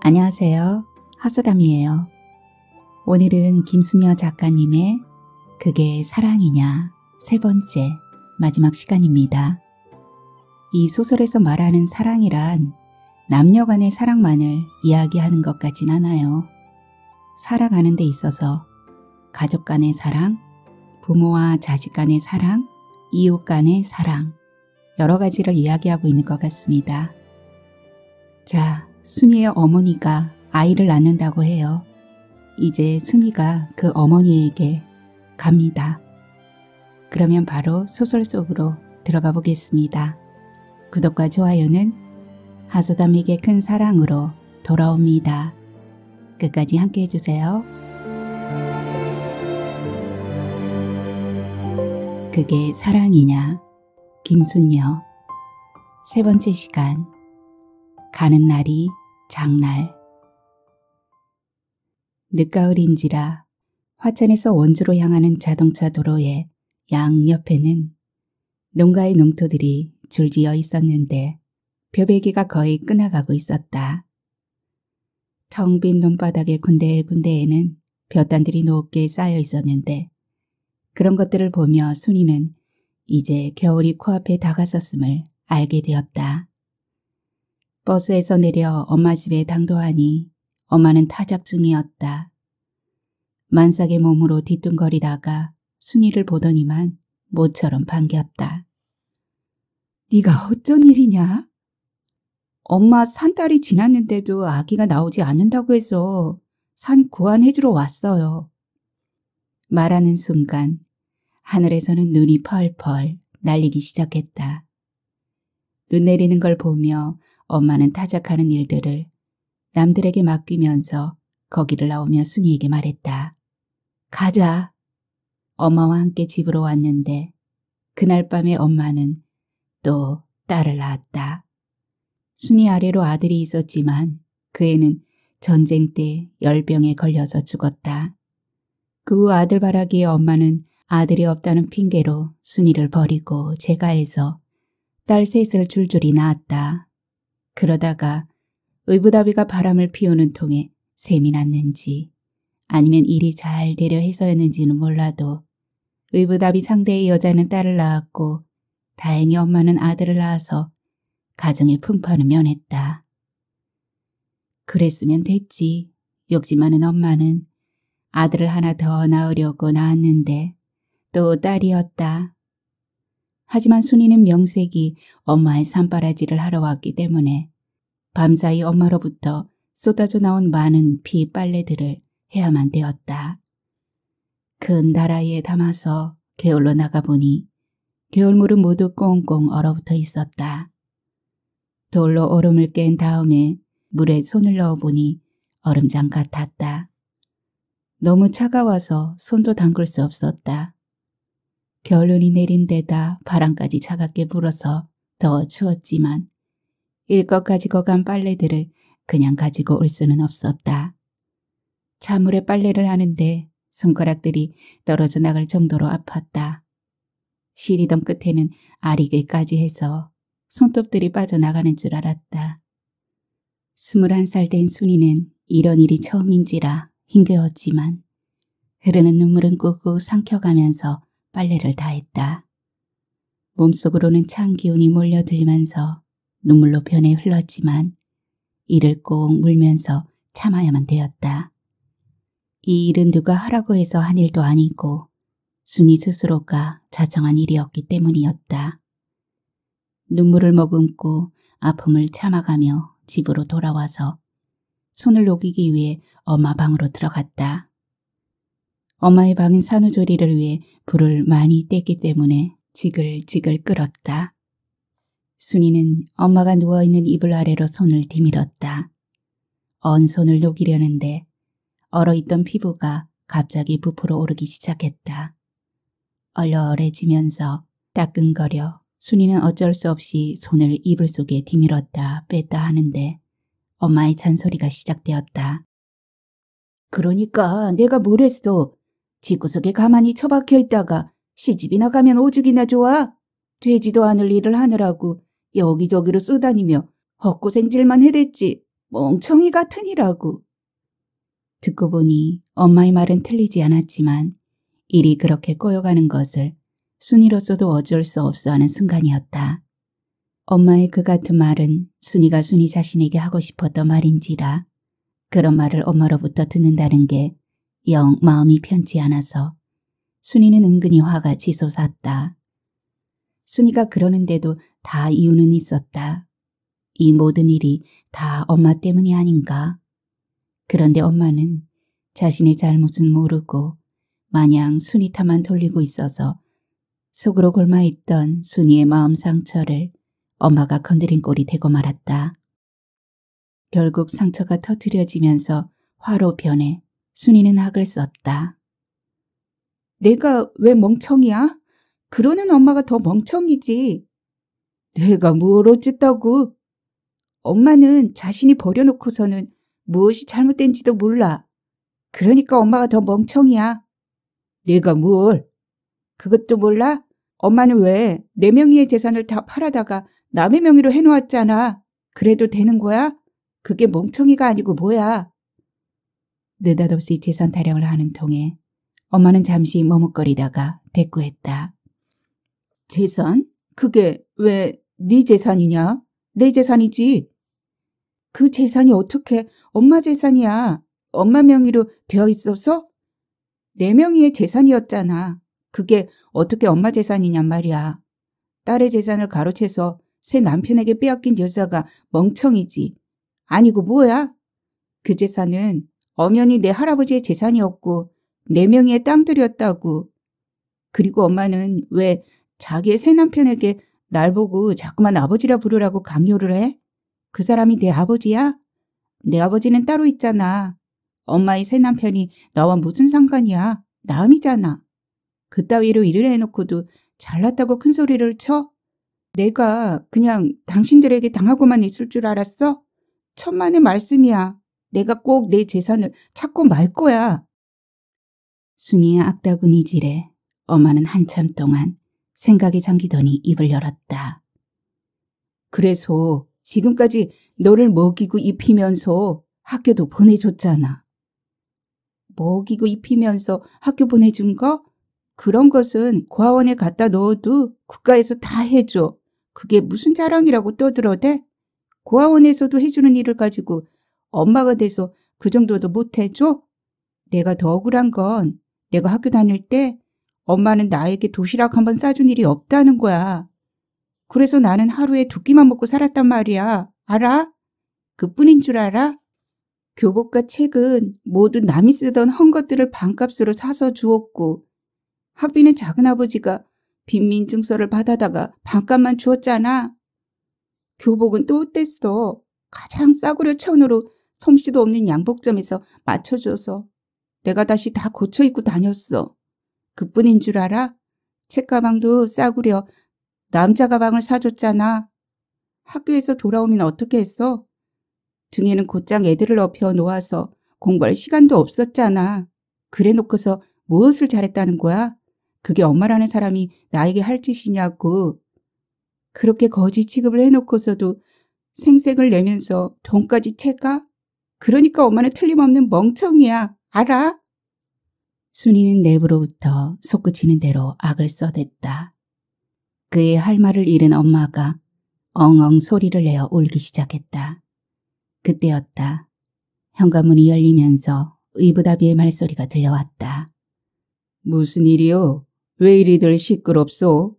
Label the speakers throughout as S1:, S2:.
S1: 안녕하세요. 하수담이에요. 오늘은 김수녀 작가님의 그게 사랑이냐 세 번째 마지막 시간입니다. 이 소설에서 말하는 사랑이란 남녀 간의 사랑만을 이야기하는 것 같진 않아요. 살아가는 데 있어서 가족 간의 사랑, 부모와 자식 간의 사랑, 이웃 간의 사랑, 여러 가지를 이야기하고 있는 것 같습니다. 자, 순이의 어머니가 아이를 낳는다고 해요. 이제 순이가 그 어머니에게 갑니다. 그러면 바로 소설 속으로 들어가 보겠습니다. 구독과 좋아요는 하소담에게 큰 사랑으로 돌아옵니다. 끝까지 함께 해주세요. 그게 사랑이냐 김순여 세 번째 시간 가는 날이 장날 늦가을인지라 화천에서 원주로 향하는 자동차 도로의 양옆에는 농가의 농토들이 줄지어 있었는데 벼베기가 거의 끊어가고 있었다. 텅 빈 논바닥의 군데에 군데에는 벼단들이 높게 쌓여 있었는데 그런 것들을 보며 순이는 이제 겨울이 코앞에 다가섰음을 알게 되었다. 버스에서 내려 엄마 집에 당도하니 엄마는 타작 중이었다. 만삭의 몸으로 뒤뚱거리다가 순이를 보더니만 모처럼 반겼다. 네가 어쩐 일이냐? 엄마 산딸이 지났는데도 아기가 나오지 않는다고 해서 산 고안해주러 왔어요. 말하는 순간 하늘에서는 눈이 펄펄 날리기 시작했다. 눈 내리는 걸 보며 엄마는 타작하는 일들을 남들에게 맡기면서 거기를 나오며 순이에게 말했다. 가자. 엄마와 함께 집으로 왔는데 그날 밤에 엄마는 또 딸을 낳았다. 순이 아래로 아들이 있었지만 그 애는 전쟁 때 열병에 걸려서 죽었다. 그 후 아들 바라기에 엄마는 아들이 없다는 핑계로 순위를 버리고 제가 해서 딸 셋을 줄줄이 낳았다. 그러다가 의붓아비가 바람을 피우는 통에 셈이 났는지 아니면 일이 잘 되려 해서였는지는 몰라도 의붓아비 상대의 여자는 딸을 낳았고 다행히 엄마는 아들을 낳아서 가정의 풍파는 면했다. 그랬으면 됐지. 욕심많은 엄마는 아들을 하나 더 낳으려고 낳았는데 또 딸이었다. 하지만 순이는 명색이 엄마의 산바라지를 하러 왔기 때문에 밤사이 엄마로부터 쏟아져 나온 많은 피 빨래들을 해야만 되었다. 큰 다라이에 담아서 개울로 나가보니 개울물은 모두 꽁꽁 얼어붙어 있었다. 돌로 얼음을 깬 다음에 물에 손을 넣어보니 얼음장 같았다. 너무 차가워서 손도 담글 수 없었다. 겨울눈이 내린 데다 바람까지 차갑게 불어서 더 추웠지만 일것 가지고 간 빨래들을 그냥 가지고 올 수는 없었다. 자물에 빨래를 하는데 손가락들이 떨어져 나갈 정도로 아팠다. 시리덤 끝에는 아리개까지 해서 손톱들이 빠져나가는 줄 알았다. 21살 된 순이는 이런 일이 처음인지라 힘겨웠지만 흐르는 눈물은 꾹꾹 삼켜가면서 빨래를 다 했다. 몸속으로는 찬 기운이 몰려들면서 눈물로 변해 흘렀지만 이를 꼭 물면서 참아야만 되었다. 이 일은 누가 하라고 해서 한 일도 아니고 순이 스스로가 자정한 일이었기 때문이었다. 눈물을 머금고 아픔을 참아가며 집으로 돌아와서 손을 녹이기 위해 엄마 방으로 들어갔다. 엄마의 방은 산후조리를 위해 불을 많이 뗐기 때문에 지글지글 끓었다. 순이는 엄마가 누워있는 이불 아래로 손을 뒤밀었다. 언 손을 녹이려는데 얼어있던 피부가 갑자기 부풀어 오르기 시작했다. 얼얼해지면서 따끈거려 순이는 어쩔 수 없이 손을 이불 속에 뒤밀었다 뺐다 하는데 엄마의 잔소리가 시작되었다. 그러니까 내가 뭘 했어. 집구석에 가만히 처박혀 있다가 시집이나 가면 오죽이나 좋아. 되지도 않을 일을 하느라고 여기저기로 쏘다니며 헛고생질만 해댔지 멍청이 같으니라고. 듣고 보니 엄마의 말은 틀리지 않았지만 일이 그렇게 꼬여가는 것을 순이로서도 어쩔 수 없어 하는 순간이었다. 엄마의 그 같은 말은 순이가 순이 자신에게 하고 싶었던 말인지라 그런 말을 엄마로부터 듣는다는 게영 마음이 편치 않아서 순이는 은근히 화가 치솟았다. 순이가 그러는데도 다 이유는 있었다. 이 모든 일이 다 엄마 때문이 아닌가. 그런데 엄마는 자신의 잘못은 모르고 마냥 순이 탓만 돌리고 있어서 속으로 골마있던 순이의 마음 상처를 엄마가 건드린 꼴이 되고 말았다. 결국 상처가 터트려지면서 화로 변해 순이는 학을 썼다. 내가 왜 멍청이야? 그러는 엄마가 더 멍청이지. 내가 뭘 어쨌다고. 엄마는 자신이 버려놓고서는 무엇이 잘못된지도 몰라. 그러니까 엄마가 더 멍청이야. 내가 뭘? 그것도 몰라? 엄마는 왜 내 명의의 재산을 다 팔아다가 남의 명의로 해놓았잖아. 그래도 되는 거야? 그게 멍청이가 아니고 뭐야? 느닷없이 재산 타령을 하는 통에 엄마는 잠시 머뭇거리다가 대꾸했다. 재산? 그게 왜 네 재산이냐? 내 재산이지. 그 재산이 어떻게 엄마 재산이야. 엄마 명의로 되어 있어서? 내 명의의 재산이었잖아. 그게 어떻게 엄마 재산이냔 말이야. 딸의 재산을 가로채서 새 남편에게 빼앗긴 여자가 멍청이지. 아니고 뭐야? 그 재산은 엄연히 내 할아버지의 재산이었고 네 명의 땅들이었다고. 그리고 엄마는 왜 자기의 새 남편에게 날 보고 자꾸만 아버지라 부르라고 강요를 해? 그 사람이 내 아버지야? 내 아버지는 따로 있잖아. 엄마의 새 남편이 나와 무슨 상관이야? 남이잖아. 그따위로 일을 해놓고도 잘났다고 큰 소리를 쳐? 내가 그냥 당신들에게 당하고만 있을 줄 알았어? 천만의 말씀이야. 내가 꼭 내 재산을 찾고 말 거야. 순이의 악다구니 질에 엄마는 한참 동안 생각이 잠기더니 입을 열었다. 그래서 지금까지 너를 먹이고 입히면서 학교도 보내줬잖아. 먹이고 입히면서 학교 보내준 거? 그런 것은 고아원에 갖다 넣어도 국가에서 다 해줘. 그게 무슨 자랑이라고 떠들어대? 고아원에서도 해주는 일을 가지고 엄마가 돼서 그 정도도 못해줘? 내가 더 억울한 건 내가 학교 다닐 때 엄마는 나에게 도시락 한 번 싸준 일이 없다는 거야. 그래서 나는 하루에 두 끼만 먹고 살았단 말이야. 알아? 그뿐인 줄 알아? 교복과 책은 모두 남이 쓰던 헌 것들을 반값으로 사서 주었고 학비는 작은아버지가 빈민 증서를 받아다가 반값만 주었잖아. 교복은 또 뗐어. 가장 싸구려 천으로 성씨도 없는 양복점에서 맞춰줘서 내가 다시 다 고쳐 입고 다녔어. 그뿐인 줄 알아? 책가방도 싸구려 남자 가방을 사줬잖아. 학교에서 돌아오면 어떻게 했어? 등에는 곧장 애들을 업혀 놓아서 공부할 시간도 없었잖아. 그래 놓고서 무엇을 잘했다는 거야? 그게 엄마라는 사람이 나에게 할 짓이냐고. 그렇게 거지 취급을 해놓고서도 생색을 내면서 돈까지 채가? 그러니까 엄마는 틀림없는 멍청이야. 알아? 순이는 내부로부터 솟구치는 대로 악을 써댔다. 그의 할 말을 잃은 엄마가 엉엉 소리를 내어 울기 시작했다. 그때였다. 현관문이 열리면서 의붓아비의 말소리가 들려왔다. 무슨 일이요? 왜 이리들 시끄럽소?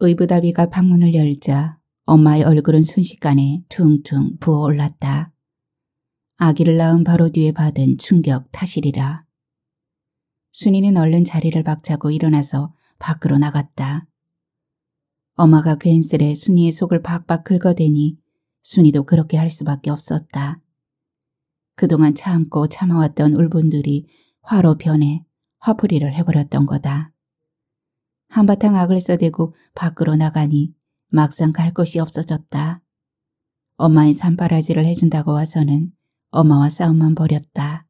S1: 의붓아비가 방문을 열자 엄마의 얼굴은 순식간에 퉁퉁 부어올랐다. 아기를 낳은 바로 뒤에 받은 충격 탓이리라. 순이는 얼른 자리를 박차고 일어나서 밖으로 나갔다. 엄마가 괜스레 순이의 속을 박박 긁어대니 순이도 그렇게 할 수밖에 없었다. 그동안 참고 참아왔던 울분들이 화로 변해 화풀이를 해버렸던 거다. 한바탕 악을 써대고 밖으로 나가니 막상 갈 곳이 없어졌다. 엄마의 산바라지를 해준다고 와서는 엄마와 싸움만 벌였다.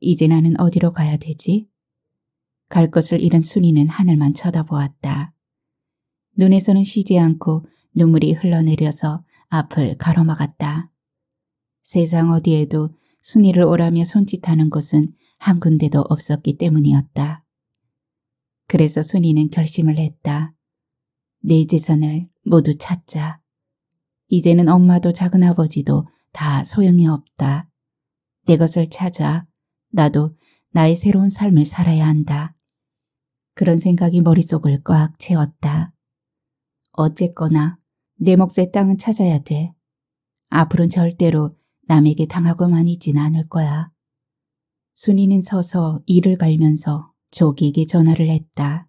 S1: 이제 나는 어디로 가야 되지? 갈 것을 잃은 순이는 하늘만 쳐다보았다. 눈에서는 쉬지 않고 눈물이 흘러내려서 앞을 가로막았다. 세상 어디에도 순이를 오라며 손짓하는 곳은 한 군데도 없었기 때문이었다. 그래서 순이는 결심을 했다. 내 재산을 모두 찾자. 이제는 엄마도 작은아버지도 다 소용이 없다. 내 것을 찾아 나도 나의 새로운 삶을 살아야 한다. 그런 생각이 머릿속을 꽉 채웠다. 어쨌거나 내 몫의 땅은 찾아야 돼. 앞으로는 절대로 남에게 당하고만 있진 않을 거야. 순이는 서서 이를 갈면서 조기에게 전화를 했다.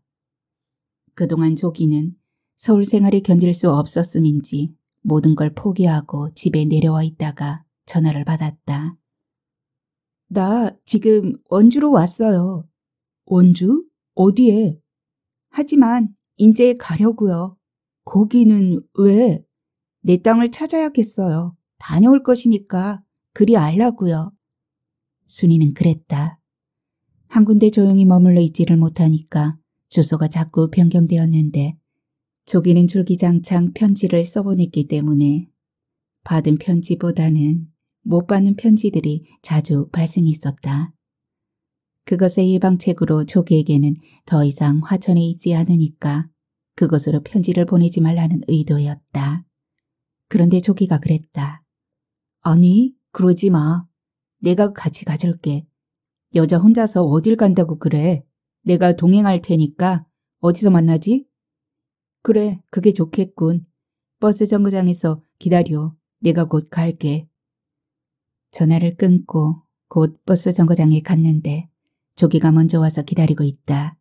S1: 그동안 조기는 서울 생활이 견딜 수 없었음인지 모든 걸 포기하고 집에 내려와 있다가 전화를 받았다. 나 지금 원주로 왔어요. 원주? 어디에? 하지만 이제 가려고요. 거기는 왜? 내 땅을 찾아야겠어요. 다녀올 것이니까 그리 알라고요. 순이는 그랬다. 한 군데 조용히 머물러 있지를 못하니까 주소가 자꾸 변경되었는데 조기는 줄기장창 편지를 써보냈기 때문에 받은 편지보다는 못 받는 편지들이 자주 발생했었다. 그것의 예방책으로 조기에게는 더 이상 화천에 있지 않으니까 그것으로 편지를 보내지 말라는 의도였다. 그런데 조기가 그랬다. 아니, 그러지 마. 내가 같이 가줄게. 여자 혼자서 어딜 간다고 그래. 내가 동행할 테니까 어디서 만나지? 그래, 그게 좋겠군. 버스 정거장에서 기다려. 내가 곧 갈게. 전화를 끊고 곧 버스 정거장에 갔는데 조기가 먼저 와서 기다리고 있다.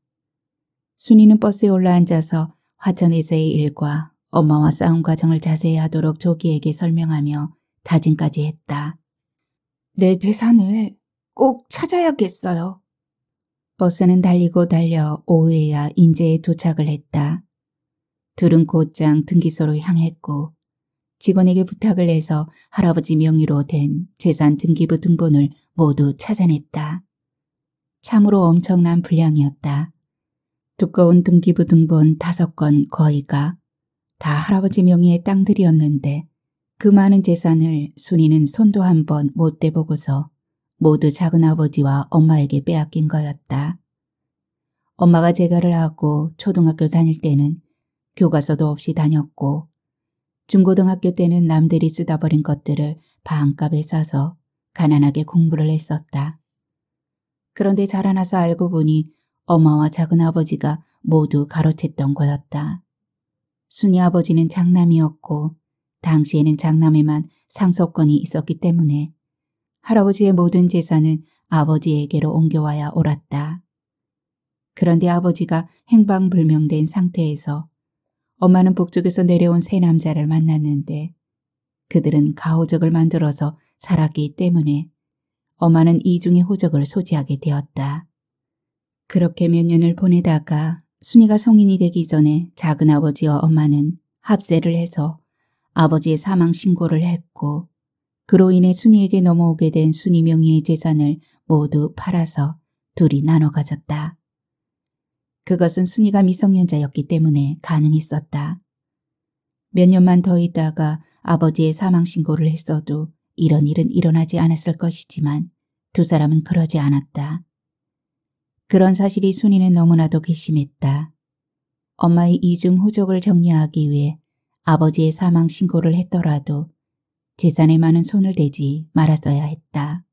S1: 순이는 버스에 올라앉아서 화천에서의 일과 엄마와 싸운 과정을 자세히 하도록 조기에게 설명하며 다짐까지 했다. 내 재산을 꼭 찾아야겠어요. 버스는 달리고 달려 오후에야 인제에 도착을 했다. 둘은 곧장 등기소로 향했고 직원에게 부탁을 해서 할아버지 명의로 된 재산 등기부 등본을 모두 찾아냈다. 참으로 엄청난 분량이었다. 두꺼운 등기부 등본 다섯 건 거의가 다 할아버지 명의의 땅들이었는데 그 많은 재산을 순이는 손도 한 번 못 대보고서 모두 작은아버지와 엄마에게 빼앗긴 거였다. 엄마가 재가를 하고 초등학교 다닐 때는 교과서도 없이 다녔고 중고등학교 때는 남들이 쓰다 버린 것들을 반값에 사서 가난하게 공부를 했었다. 그런데 자라나서 알고 보니 엄마와 작은아버지가 모두 가로챘던 거였다. 순이 아버지는 장남이었고 당시에는 장남에만 상속권이 있었기 때문에 할아버지의 모든 재산은 아버지에게로 옮겨와야 옳았다. 그런데 아버지가 행방불명된 상태에서 엄마는 북쪽에서 내려온 세 남자를 만났는데 그들은 가호적을 만들어서 살았기 때문에 엄마는 이중의 호적을 소지하게 되었다. 그렇게 몇 년을 보내다가 순이가 성인이 되기 전에 작은아버지와 엄마는 합세를 해서 아버지의 사망 신고를 했고 그로 인해 순이에게 넘어오게 된 순이 명의의 재산을 모두 팔아서 둘이 나눠 가졌다. 그것은 순이가 미성년자였기 때문에 가능했었다. 몇 년만 더 있다가 아버지의 사망신고를 했어도 이런 일은 일어나지 않았을 것이지만 두 사람은 그러지 않았다. 그런 사실이 순이는 너무나도 괘씸했다. 엄마의 이중 호적을 정리하기 위해 아버지의 사망 신고를 했더라도 재산에 많은 손을 대지 말았어야 했다.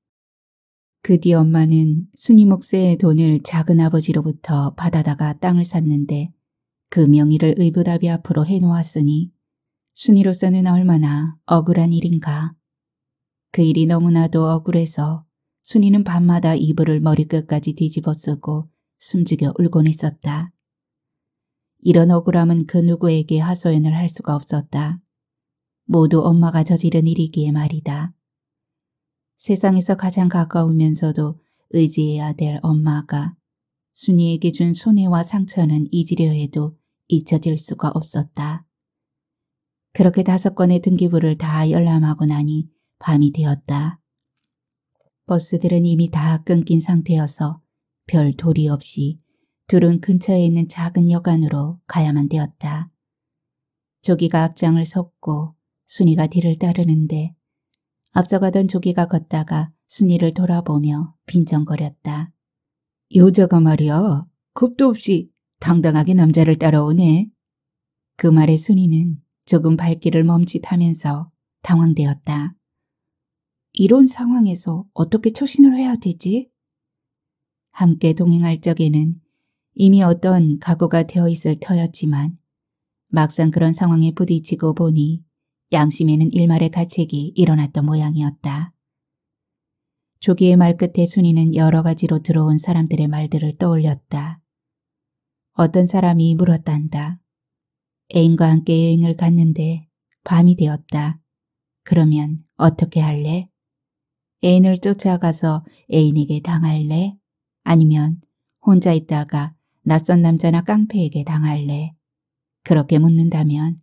S1: 그뒤 엄마는 순이 목세의 돈을 작은아버지로부터 받아다가 땅을 샀는데 그 명의를 의붓아비 앞으로 해놓았으니 순이로서는 얼마나 억울한 일인가. 그 일이 너무나도 억울해서 순이는 밤마다 이불을 머리끝까지 뒤집어 쓰고 숨죽여 울곤 했었다. 이런 억울함은 그 누구에게 하소연을 할 수가 없었다. 모두 엄마가 저지른 일이기에 말이다. 세상에서 가장 가까우면서도 의지해야 될 엄마가 순이에게 준 손해와 상처는 잊으려 해도 잊혀질 수가 없었다. 그렇게 다섯 건의 등기부를 다 열람하고 나니 밤이 되었다. 버스들은 이미 다 끊긴 상태여서 별 도리 없이 둘은 근처에 있는 작은 여관으로 가야만 되었다. 조기가 앞장을 섰고 순이가 뒤를 따르는데 앞서가던 조기가 걷다가 순이를 돌아보며 빈정거렸다. 여자가 말이야 겁도 없이 당당하게 남자를 따라오네. 그 말에 순이는 조금 발길을 멈칫하면서 당황되었다. 이런 상황에서 어떻게 처신을 해야 되지? 함께 동행할 적에는 이미 어떤 각오가 되어 있을 터였지만 막상 그런 상황에 부딪히고 보니 양심에는 일말의 가책이 일어났던 모양이었다. 조기의 말끝에 순이는 여러 가지로 들어온 사람들의 말들을 떠올렸다. 어떤 사람이 물었단다. 애인과 함께 여행을 갔는데 밤이 되었다. 그러면 어떻게 할래? 애인을 쫓아가서 애인에게 당할래? 아니면 혼자 있다가 낯선 남자나 깡패에게 당할래? 그렇게 묻는다면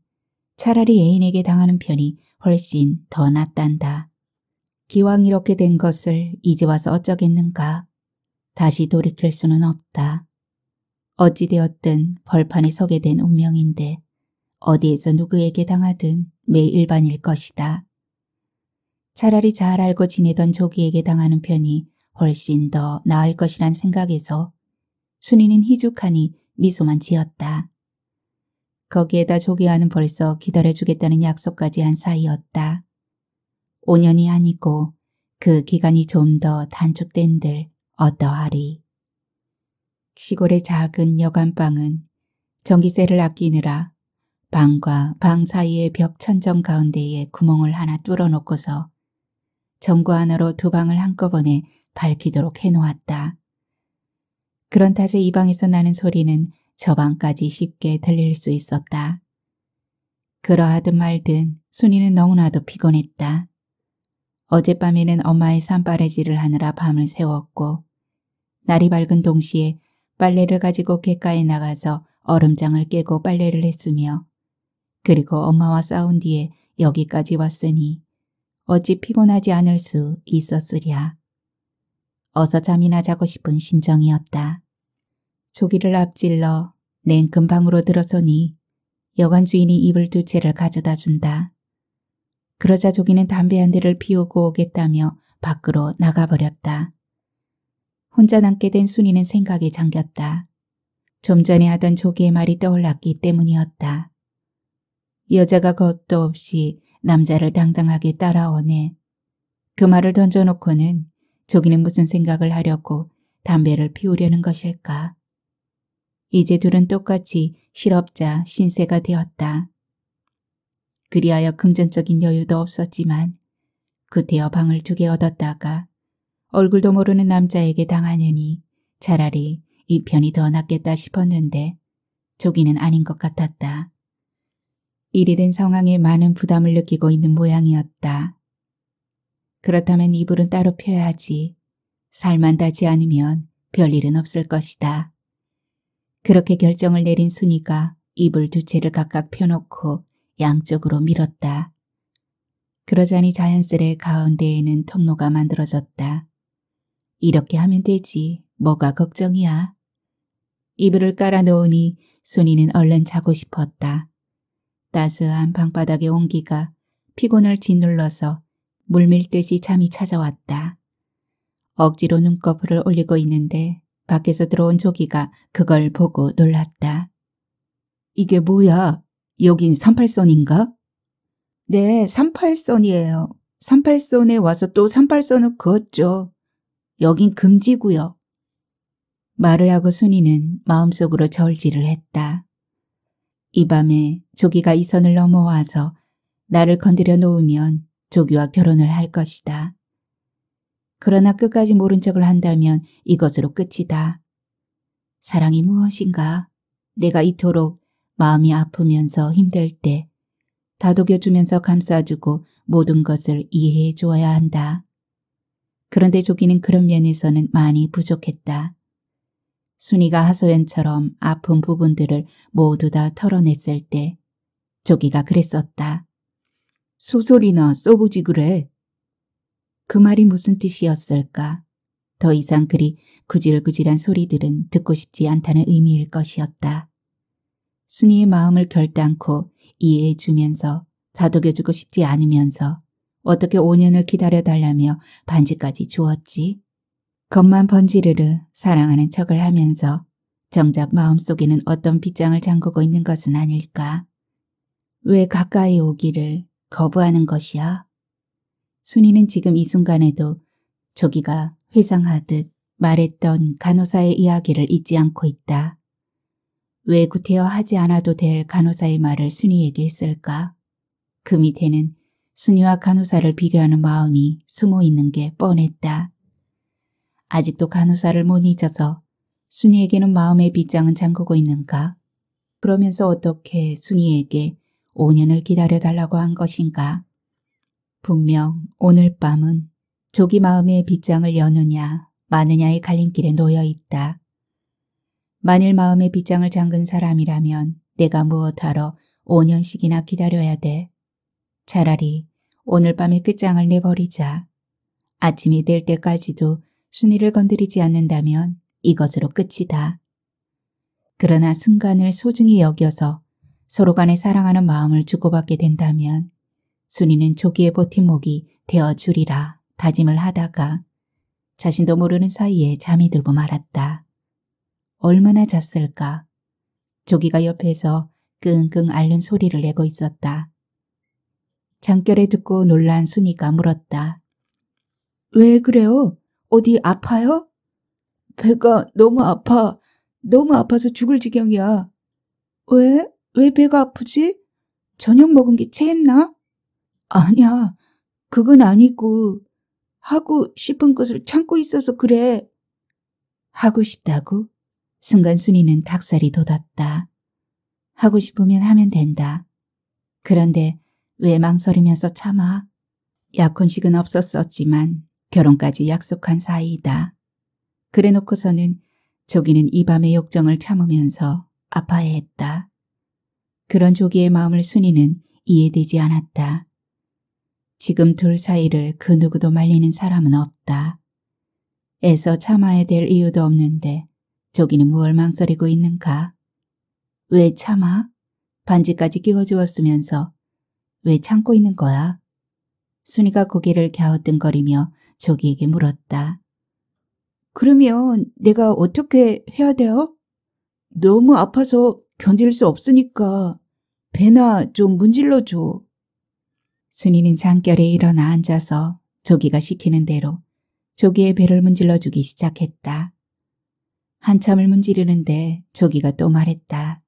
S1: 차라리 애인에게 당하는 편이 훨씬 더 낫단다. 기왕 이렇게 된 것을 이제 와서 어쩌겠는가. 다시 돌이킬 수는 없다. 어찌되었든 벌판에 서게 된 운명인데 어디에서 누구에게 당하든 매일반일 것이다. 차라리 잘 알고 지내던 조기에게 당하는 편이 훨씬 더 나을 것이란 생각에서 순이는 희죽하니 미소만 지었다. 거기에다 조기아는 벌써 기다려주겠다는 약속까지 한 사이였다. 5년이 아니고 그 기간이 좀 더 단축된들 어떠하리. 시골의 작은 여간방은 전기세를 아끼느라 방과 방 사이의 벽 천정 가운데에 구멍을 하나 뚫어놓고서 전구 하나로 두 방을 한꺼번에 밝히도록 해놓았다. 그런 탓에 이 방에서 나는 소리는 저방까지 쉽게 들릴 수 있었다. 그러하든 말든 순이는 너무나도 피곤했다. 어젯밤에는 엄마의 산빠레질을 하느라 밤을 새웠고 날이 밝은 동시에 빨래를 가지고 객가에 나가서 얼음장을 깨고 빨래를 했으며 그리고 엄마와 싸운 뒤에 여기까지 왔으니 어찌 피곤하지 않을 수 있었으랴. 어서 잠이나 자고 싶은 심정이었다. 조기를 앞질러 냉금 방으로 들어서니 여관 주인이 이불 두 채를 가져다 준다. 그러자 조기는 담배 한 대를 피우고 오겠다며 밖으로 나가버렸다. 혼자 남게 된 순이는 생각에 잠겼다. 좀 전에 하던 조기의 말이 떠올랐기 때문이었다. 여자가 겁도 없이 남자를 당당하게 따라오네. 그 말을 던져놓고는 조기는 무슨 생각을 하려고 담배를 피우려는 것일까? 이제둘은 똑같이 실업자 신세가 되었다. 그리하여 금전적인 여유도 없었지만 그 대여 방을 두 개 얻었다가 얼굴도 모르는 남자에게 당하느니 차라리 이 편이 더 낫겠다 싶었는데 조기는 아닌 것 같았다. 이리 된 상황에 많은 부담을 느끼고 있는 모양이었다. 그렇다면 이불은 따로 펴야 하지. 살만 닿지 않으면 별일은 없을 것이다. 그렇게 결정을 내린 순이가 이불 두 채를 각각 펴놓고 양쪽으로 밀었다. 그러자니 자연스레 가운데에는 통로가 만들어졌다. 이렇게 하면 되지. 뭐가 걱정이야. 이불을 깔아놓으니 순이는 얼른 자고 싶었다. 따스한 방바닥의 온기가 피곤을 짓눌러서 물밀듯이 잠이 찾아왔다. 억지로 눈꺼풀을 올리고 있는데 밖에서 들어온 조기가 그걸 보고 놀랐다. 이게 뭐야? 여긴 38선인가? 네, 38선이에요. 38선에 와서 또 38선을 그었죠. 여긴 금지구요. 말을 하고 순이는 마음속으로 저울질을 했다. 이 밤에 조기가 이 선을 넘어와서 나를 건드려 놓으면 조기와 결혼을 할 것이다. 그러나 끝까지 모른 척을 한다면 이것으로 끝이다. 사랑이 무엇인가? 내가 이토록 마음이 아프면서 힘들 때 다독여주면서 감싸주고 모든 것을 이해해 주어야 한다. 그런데 조기는 그런 면에서는 많이 부족했다. 순이가 하소연처럼 아픈 부분들을 모두 다 털어냈을 때 조기가 그랬었다. 소설이나 써보지 그래. 그 말이 무슨 뜻이었을까? 더 이상 그리 구질구질한 소리들은 듣고 싶지 않다는 의미일 것이었다. 순이의 마음을 결단코 이해해주면서 다독여주고 싶지 않으면서 어떻게 5년을 기다려달라며 반지까지 주었지. 겉만 번지르르 사랑하는 척을 하면서 정작 마음속에는 어떤 빗장을 잠그고 있는 것은 아닐까. 왜 가까이 오기를 거부하는 것이야? 순이는 지금 이 순간에도 저기가 회상하듯 말했던 간호사의 이야기를 잊지 않고 있다. 왜 구태여 하지 않아도 될 간호사의 말을 순이에게 했을까? 그 밑에는 순이와 간호사를 비교하는 마음이 숨어 있는 게 뻔했다. 아직도 간호사를 못 잊어서 순이에게는 마음의 빗장은 잠그고 있는가? 그러면서 어떻게 순이에게 5년을 기다려달라고 한 것인가? 분명 오늘 밤은 조기 마음의 빗장을 여느냐 마느냐의 갈림길에 놓여 있다. 만일 마음의 빗장을 잠근 사람이라면 내가 무엇하러 5년씩이나 기다려야 돼. 차라리 오늘 밤의 끝장을 내버리자. 아침이 될 때까지도 순위를 건드리지 않는다면 이것으로 끝이다. 그러나 순간을 소중히 여겨서 서로 간에 사랑하는 마음을 주고받게 된다면 순이는 조기의 보팀목이 되어주리라 다짐을 하다가 자신도 모르는 사이에 잠이 들고 말았다. 얼마나 잤을까? 조기가 옆에서 끙끙 앓는 소리를 내고 있었다. 잠결에 듣고 놀란 순이가 물었다. 왜 그래요? 어디 아파요? 배가 너무 아파. 너무 아파서 죽을 지경이야. 왜? 왜 배가 아프지? 저녁 먹은 게 체했나? 아니야, 그건 아니고 하고 싶은 것을 참고 있어서 그래. 하고 싶다고? 순간 순이는 닭살이 돋았다. 하고 싶으면 하면 된다. 그런데 왜 망설이면서 참아? 약혼식은 없었었지만 결혼까지 약속한 사이이다. 그래놓고서는 조기는 이 밤의 욕정을 참으면서 아파해했다. 그런 조기의 마음을 순이는 이해되지 않았다. 지금 둘 사이를 그 누구도 말리는 사람은 없다. 애서 참아야 될 이유도 없는데 저기는 무얼 망설이고 있는가? 왜 참아? 반지까지 끼워주었으면서 왜 참고 있는 거야? 순이가 고개를 갸우뚱거리며 조기에게 물었다. 그러면 내가 어떻게 해야 돼요? 너무 아파서 견딜 수 없으니까 배나 좀 문질러줘. 순이는 장결에 일어나 앉아서 조기가 시키는 대로 조기의 배를 문질러 주기 시작했다. 한참을 문지르는데 조기가 또 말했다.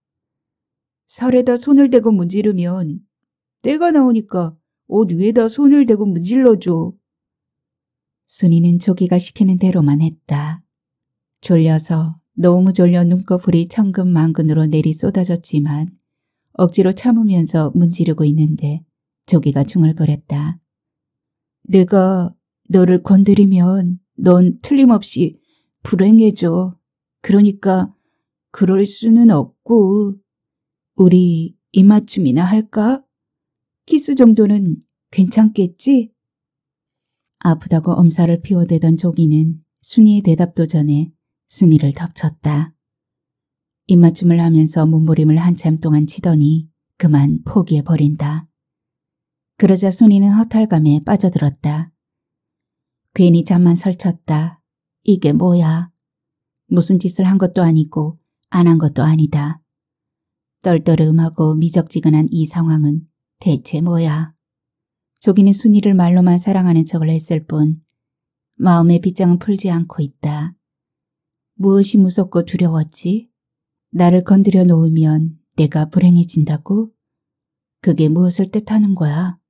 S1: 살에다 손을 대고 문지르면 때가 나오니까 옷 위에다 손을 대고 문질러줘. 순이는 조기가 시키는 대로만 했다. 졸려서 너무 졸려 눈꺼풀이 천근만근으로 내리 쏟아졌지만 억지로 참으면서 문지르고 있는데 조기가 중얼거렸다. 내가 너를 건드리면 넌 틀림없이 불행해져. 그러니까 그럴 수는 없고 우리 입맞춤이나 할까? 키스 정도는 괜찮겠지? 아프다고 엄살을 피워대던 조기는 순이의 대답도 전에 순이를 덮쳤다. 입맞춤을 하면서 몸부림을 한참 동안 치더니 그만 포기해버린다. 그러자 순이는 허탈감에 빠져들었다. 괜히 잠만 설쳤다. 이게 뭐야? 무슨 짓을 한 것도 아니고 안 한 것도 아니다. 떨떠름하고 미적지근한 이 상황은 대체 뭐야? 조기는 순이를 말로만 사랑하는 척을 했을 뿐 마음의 빗장은 풀지 않고 있다. 무엇이 무섭고 두려웠지? 나를 건드려 놓으면 내가 불행해진다고? 그게 무엇을 뜻하는 거야?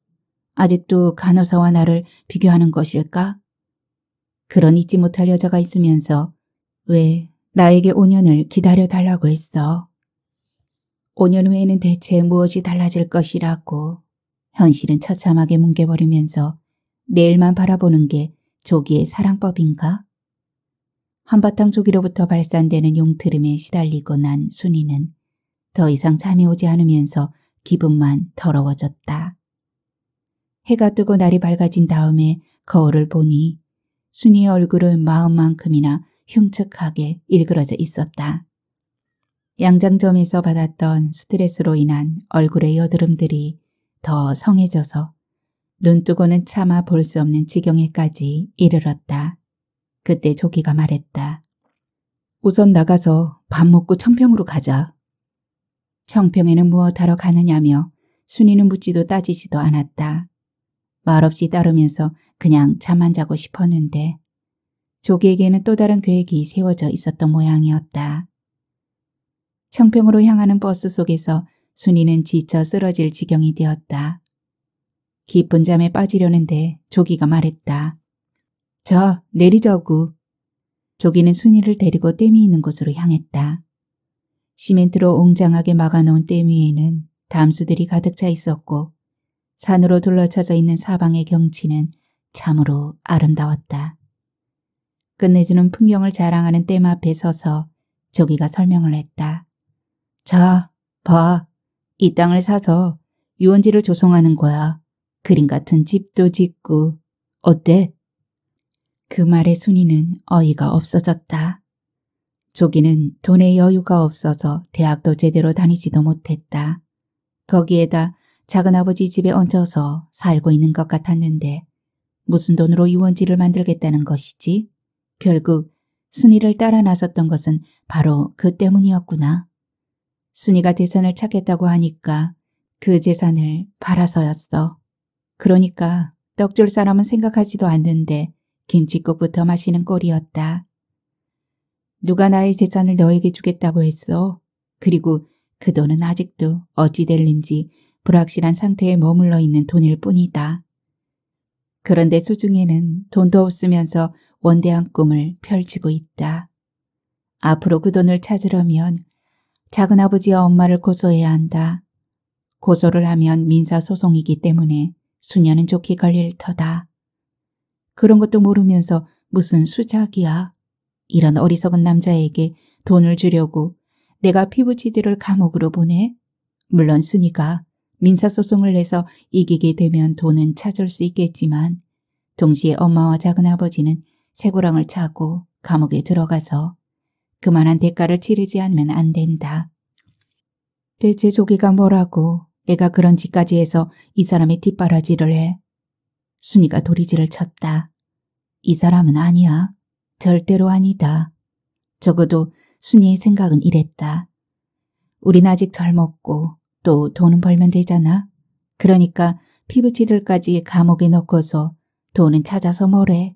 S1: 아직도 간호사와 나를 비교하는 것일까? 그런 잊지 못할 여자가 있으면서 왜 나에게 5년을 기다려달라고 했어? 5년 후에는 대체 무엇이 달라질 것이라고 현실은 처참하게 뭉개버리면서 내일만 바라보는 게 조기의 사랑법인가? 한바탕 조기로부터 발산되는 용트름에 시달리고 난 순이는 더 이상 잠이 오지 않으면서 기분만 더러워졌다. 해가 뜨고 날이 밝아진 다음에 거울을 보니 순이의 얼굴은 마음만큼이나 흉측하게 일그러져 있었다. 양장점에서 받았던 스트레스로 인한 얼굴의 여드름들이 더 성해져서 눈 뜨고는 참아 볼 수 없는 지경에까지 이르렀다. 그때 조기가 말했다. 우선 나가서 밥 먹고 청평으로 가자. 청평에는 무엇하러 가느냐며 순이는 묻지도 따지지도 않았다. 말없이 따르면서 그냥 잠만 자고 싶었는데 조기에게는 또 다른 계획이 세워져 있었던 모양이었다. 청평으로 향하는 버스 속에서 순이는 지쳐 쓰러질 지경이 되었다. 깊은 잠에 빠지려는데 조기가 말했다. 저내리자구 조기는 순이를 데리고 댐이 있는 곳으로 향했다. 시멘트로 웅장하게 막아놓은 댐 위에는 담수들이 가득 차 있었고 산으로 둘러쳐져 있는 사방의 경치는 참으로 아름다웠다. 끝내주는 풍경을 자랑하는 댐 앞에 서서 조기가 설명을 했다. 자, 봐. 이 땅을 사서 유원지를 조성하는 거야. 그림 같은 집도 짓고. 어때? 그 말에 순이는 어이가 없어졌다. 조기는 돈의 여유가 없어서 대학도 제대로 다니지도 못했다. 거기에다 작은아버지 집에 얹어서 살고 있는 것 같았는데 무슨 돈으로 유원지를 만들겠다는 것이지? 결국 순이를 따라 나섰던 것은 바로 그 때문이었구나. 순이가 재산을 찾겠다고 하니까 그 재산을 팔아서였어. 그러니까 떡 줄 사람은 생각하지도 않는데 김치국부터 마시는 꼴이었다. 누가 나의 재산을 너에게 주겠다고 했어. 그리고 그 돈은 아직도 어찌 될는지 불확실한 상태에 머물러 있는 돈일 뿐이다. 그런데 소중에는 돈도 없으면서 원대한 꿈을 펼치고 있다. 앞으로 그 돈을 찾으려면 작은아버지와 엄마를 고소해야 한다. 고소를 하면 민사소송이기 때문에 수녀는 좋게 걸릴 터다. 그런 것도 모르면서 무슨 수작이야. 이런 어리석은 남자에게 돈을 주려고 내가 피부치들을 감옥으로 보내? 물론 순이가 민사소송을 내서 이기게 되면 돈은 찾을 수 있겠지만 동시에 엄마와 작은아버지는 새고랑을 차고 감옥에 들어가서 그만한 대가를 치르지 않으면 안 된다. 대체 조기가 뭐라고 내가 그런 짓까지 해서 이 사람의 뒷바라지를 해. 순이가 도리지를 쳤다. 이 사람은 아니야. 절대로 아니다. 적어도 순이의 생각은 이랬다. 우린 아직 젊었고 또 돈은 벌면 되잖아. 그러니까 피부치들까지 감옥에 넣고서 돈은 찾아서 뭐래.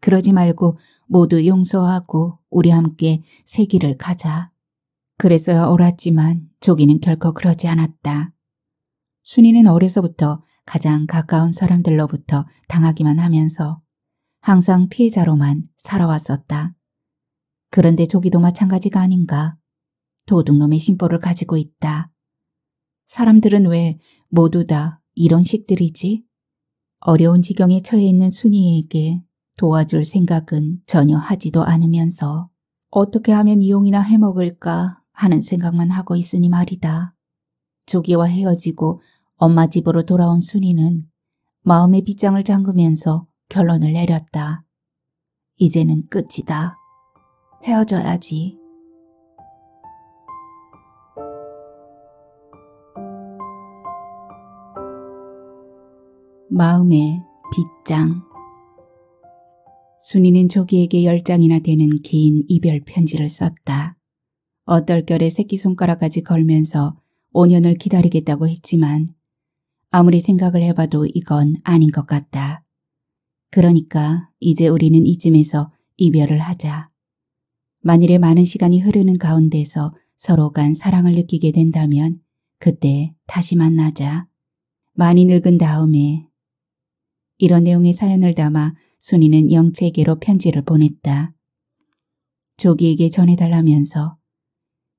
S1: 그러지 말고 모두 용서하고 우리 함께 세기를 가자. 그래서야 옳았지만 조기는 결코 그러지 않았다. 순이는 어려서부터 가장 가까운 사람들로부터 당하기만 하면서 항상 피해자로만 살아왔었다. 그런데 조기도 마찬가지가 아닌가. 도둑놈의 심보를 가지고 있다. 사람들은 왜 모두 다 이런 식들이지? 어려운 지경에 처해 있는 순이에게 도와줄 생각은 전혀 하지도 않으면서 어떻게 하면 이용이나 해먹을까 하는 생각만 하고 있으니 말이다. 조기와 헤어지고 엄마 집으로 돌아온 순이는 마음의 빗장을 잠그면서 결론을 내렸다. 이제는 끝이다. 헤어져야지. 마음의 빗장 순이는 조기에게 열장이나 되는 긴 이별 편지를 썼다. 어떨결에 새끼손가락까지 걸면서 5년을 기다리겠다고 했지만 아무리 생각을 해봐도 이건 아닌 것 같다. 그러니까 이제 우리는 이쯤에서 이별을 하자. 만일에 많은 시간이 흐르는 가운데서 서로 간 사랑을 느끼게 된다면 그때 다시 만나자. 많이 늙은 다음에 이런 내용의 사연을 담아 순이는 영채에게로 편지를 보냈다. 조기에게 전해달라면서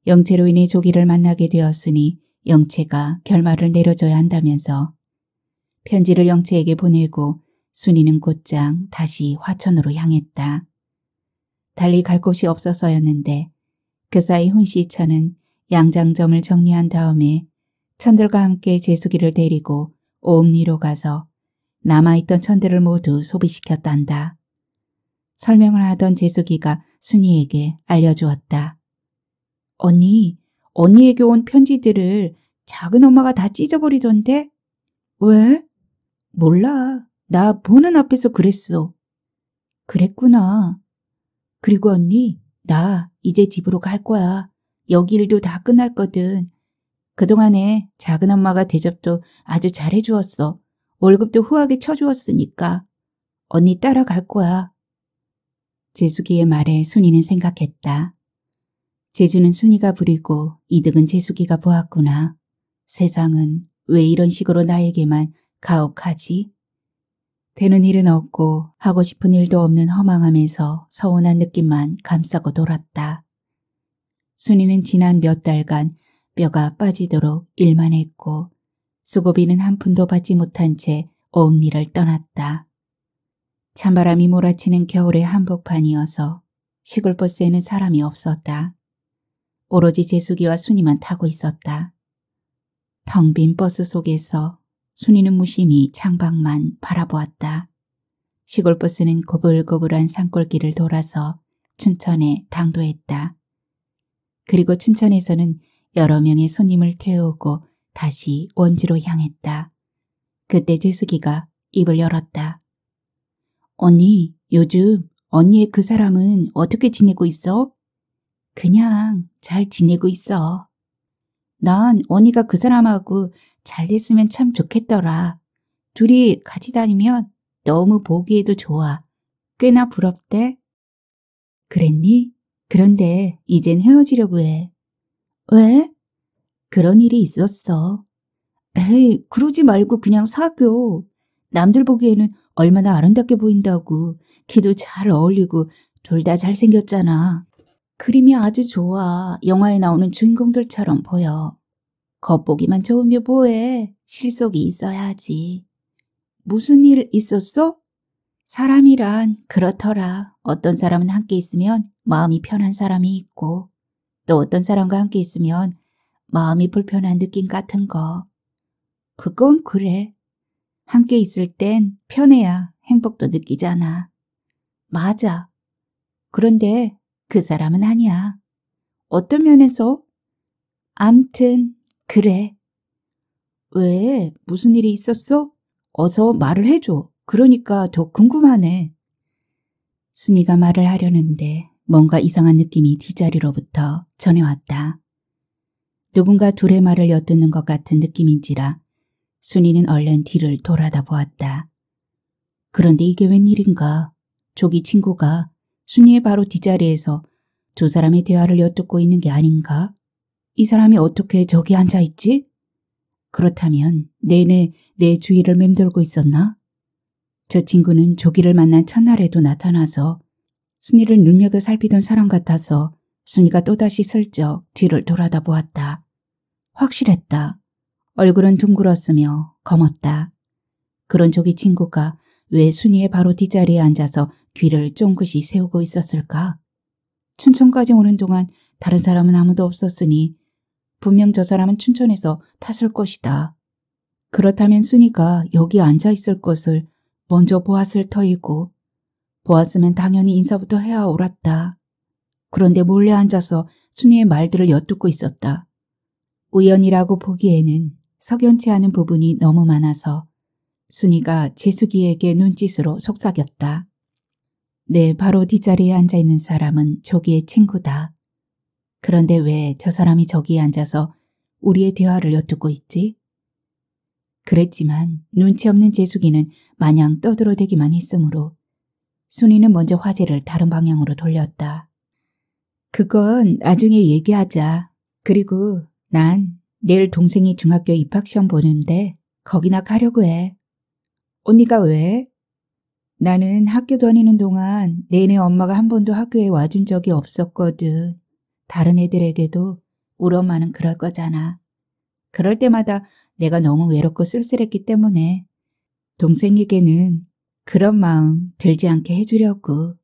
S1: 영채로 인해 조기를 만나게 되었으니 영채가 결말을 내려줘야 한다면서 편지를 영채에게 보내고 순이는 곧장 다시 화천으로 향했다. 달리 갈 곳이 없어서였는데 그 사이 훈시 차는 양장점을 정리한 다음에 천들과 함께 제수기를 데리고 오음리로 가서 남아있던 천들을 모두 소비시켰단다. 설명을 하던 재숙이가 순이에게 알려주었다. 언니, 언니에게 온 편지들을 작은 엄마가 다 찢어버리던데? 왜? 몰라. 나 보는 앞에서 그랬어. 그랬구나. 그리고 언니, 나 이제 집으로 갈 거야. 여기 일도 다 끝났거든. 그동안에 작은 엄마가 대접도 아주 잘해주었어. 월급도 후하게 쳐주었으니까 언니 따라갈 거야. 재숙이의 말에 순이는 생각했다. 재주는 순이가 부리고 이득은 재숙이가 보았구나. 세상은 왜 이런 식으로 나에게만 가혹하지? 되는 일은 없고 하고 싶은 일도 없는 허망함에서 서운한 느낌만 감싸고 돌았다. 순이는 지난 몇 달간 뼈가 빠지도록 일만 했고 수고비는 한 푼도 받지 못한 채음니를 떠났다. 찬바람이 몰아치는 겨울의 한복판이어서 시골버스에는 사람이 없었다. 오로지 제수기와 순이만 타고 있었다. 텅 빈 버스 속에서 순이는 무심히 창밖만 바라보았다. 시골버스는 고불고불한 산골길을 돌아서 춘천에 당도했다. 그리고 춘천에서는 여러 명의 손님을 태우고 다시 원지로 향했다. 그때 재숙이가 입을 열었다. 언니, 요즘 언니의 그 사람은 어떻게 지내고 있어? 그냥 잘 지내고 있어. 난 언니가 그 사람하고 잘 됐으면 참 좋겠더라. 둘이 같이 다니면 너무 보기에도 좋아. 꽤나 부럽대. 그랬니? 그런데 이젠 헤어지려고 해. 왜? 그런 일이 있었어. 에이, 그러지 말고 그냥 사교. 남들 보기에는 얼마나 아름답게 보인다고. 키도 잘 어울리고 둘 다 잘생겼잖아. 그림이 아주 좋아. 영화에 나오는 주인공들처럼 보여. 겉보기만 좋으면 뭐해. 실속이 있어야지. 무슨 일 있었어? 사람이란 그렇더라. 어떤 사람은 함께 있으면 마음이 편한 사람이 있고 또 어떤 사람과 함께 있으면 마음이 불편한 느낌 같은 거. 그건 그래. 함께 있을 땐 편해야 행복도 느끼잖아. 맞아. 그런데 그 사람은 아니야. 어떤 면에서? 암튼 그래. 왜? 무슨 일이 있었어? 어서 말을 해줘. 그러니까 더 궁금하네. 순이가 말을 하려는데 뭔가 이상한 느낌이 뒷자리로부터 전해왔다. 누군가 둘의 말을 엿듣는 것 같은 느낌인지라 순이는 얼른 뒤를 돌아다 보았다. 그런데 이게 웬일인가? 조기 친구가 순이의 바로 뒷자리에서 두 사람의 대화를 엿듣고 있는 게 아닌가? 이 사람이 어떻게 저기 앉아있지? 그렇다면 내내 내 주위를 맴돌고 있었나? 저 친구는 조기를 만난 첫날에도 나타나서 순이를 눈여겨 살피던 사람 같아서 순이가 또다시 슬쩍 뒤를 돌아다 보았다. 확실했다. 얼굴은 둥글었으며 검었다. 그런 조기 친구가 왜 순이의 바로 뒷자리에 앉아서 귀를 쫑긋이 세우고 있었을까? 춘천까지 오는 동안 다른 사람은 아무도 없었으니 분명 저 사람은 춘천에서 탔을 것이다. 그렇다면 순이가 여기 앉아 있을 것을 먼저 보았을 터이고 보았으면 당연히 인사부터 해야 옳았다. 그런데 몰래 앉아서 순이의 말들을 엿듣고 있었다. 우연이라고 보기에는 석연치 않은 부분이 너무 많아서 순이가 재수기에게 눈짓으로 속삭였다. 내 네, 바로 뒷자리에 네 앉아있는 사람은 저기의 친구다. 그런데 왜 저 사람이 저기에 앉아서 우리의 대화를 엿듣고 있지? 그랬지만 눈치 없는 재숙이는 마냥 떠들어대기만 했으므로 순이는 먼저 화제를 다른 방향으로 돌렸다. 그건 나중에 얘기하자. 그리고 난 내일 동생이 중학교 입학시험 보는데 거기나 가려고 해. 언니가 왜? 나는 학교 다니는 동안 내내 엄마가 한 번도 학교에 와준 적이 없었거든. 다른 애들에게도 우리 엄마는 그럴 거잖아. 그럴 때마다 내가 너무 외롭고 쓸쓸했기 때문에 동생에게는 그런 마음 들지 않게 해주려고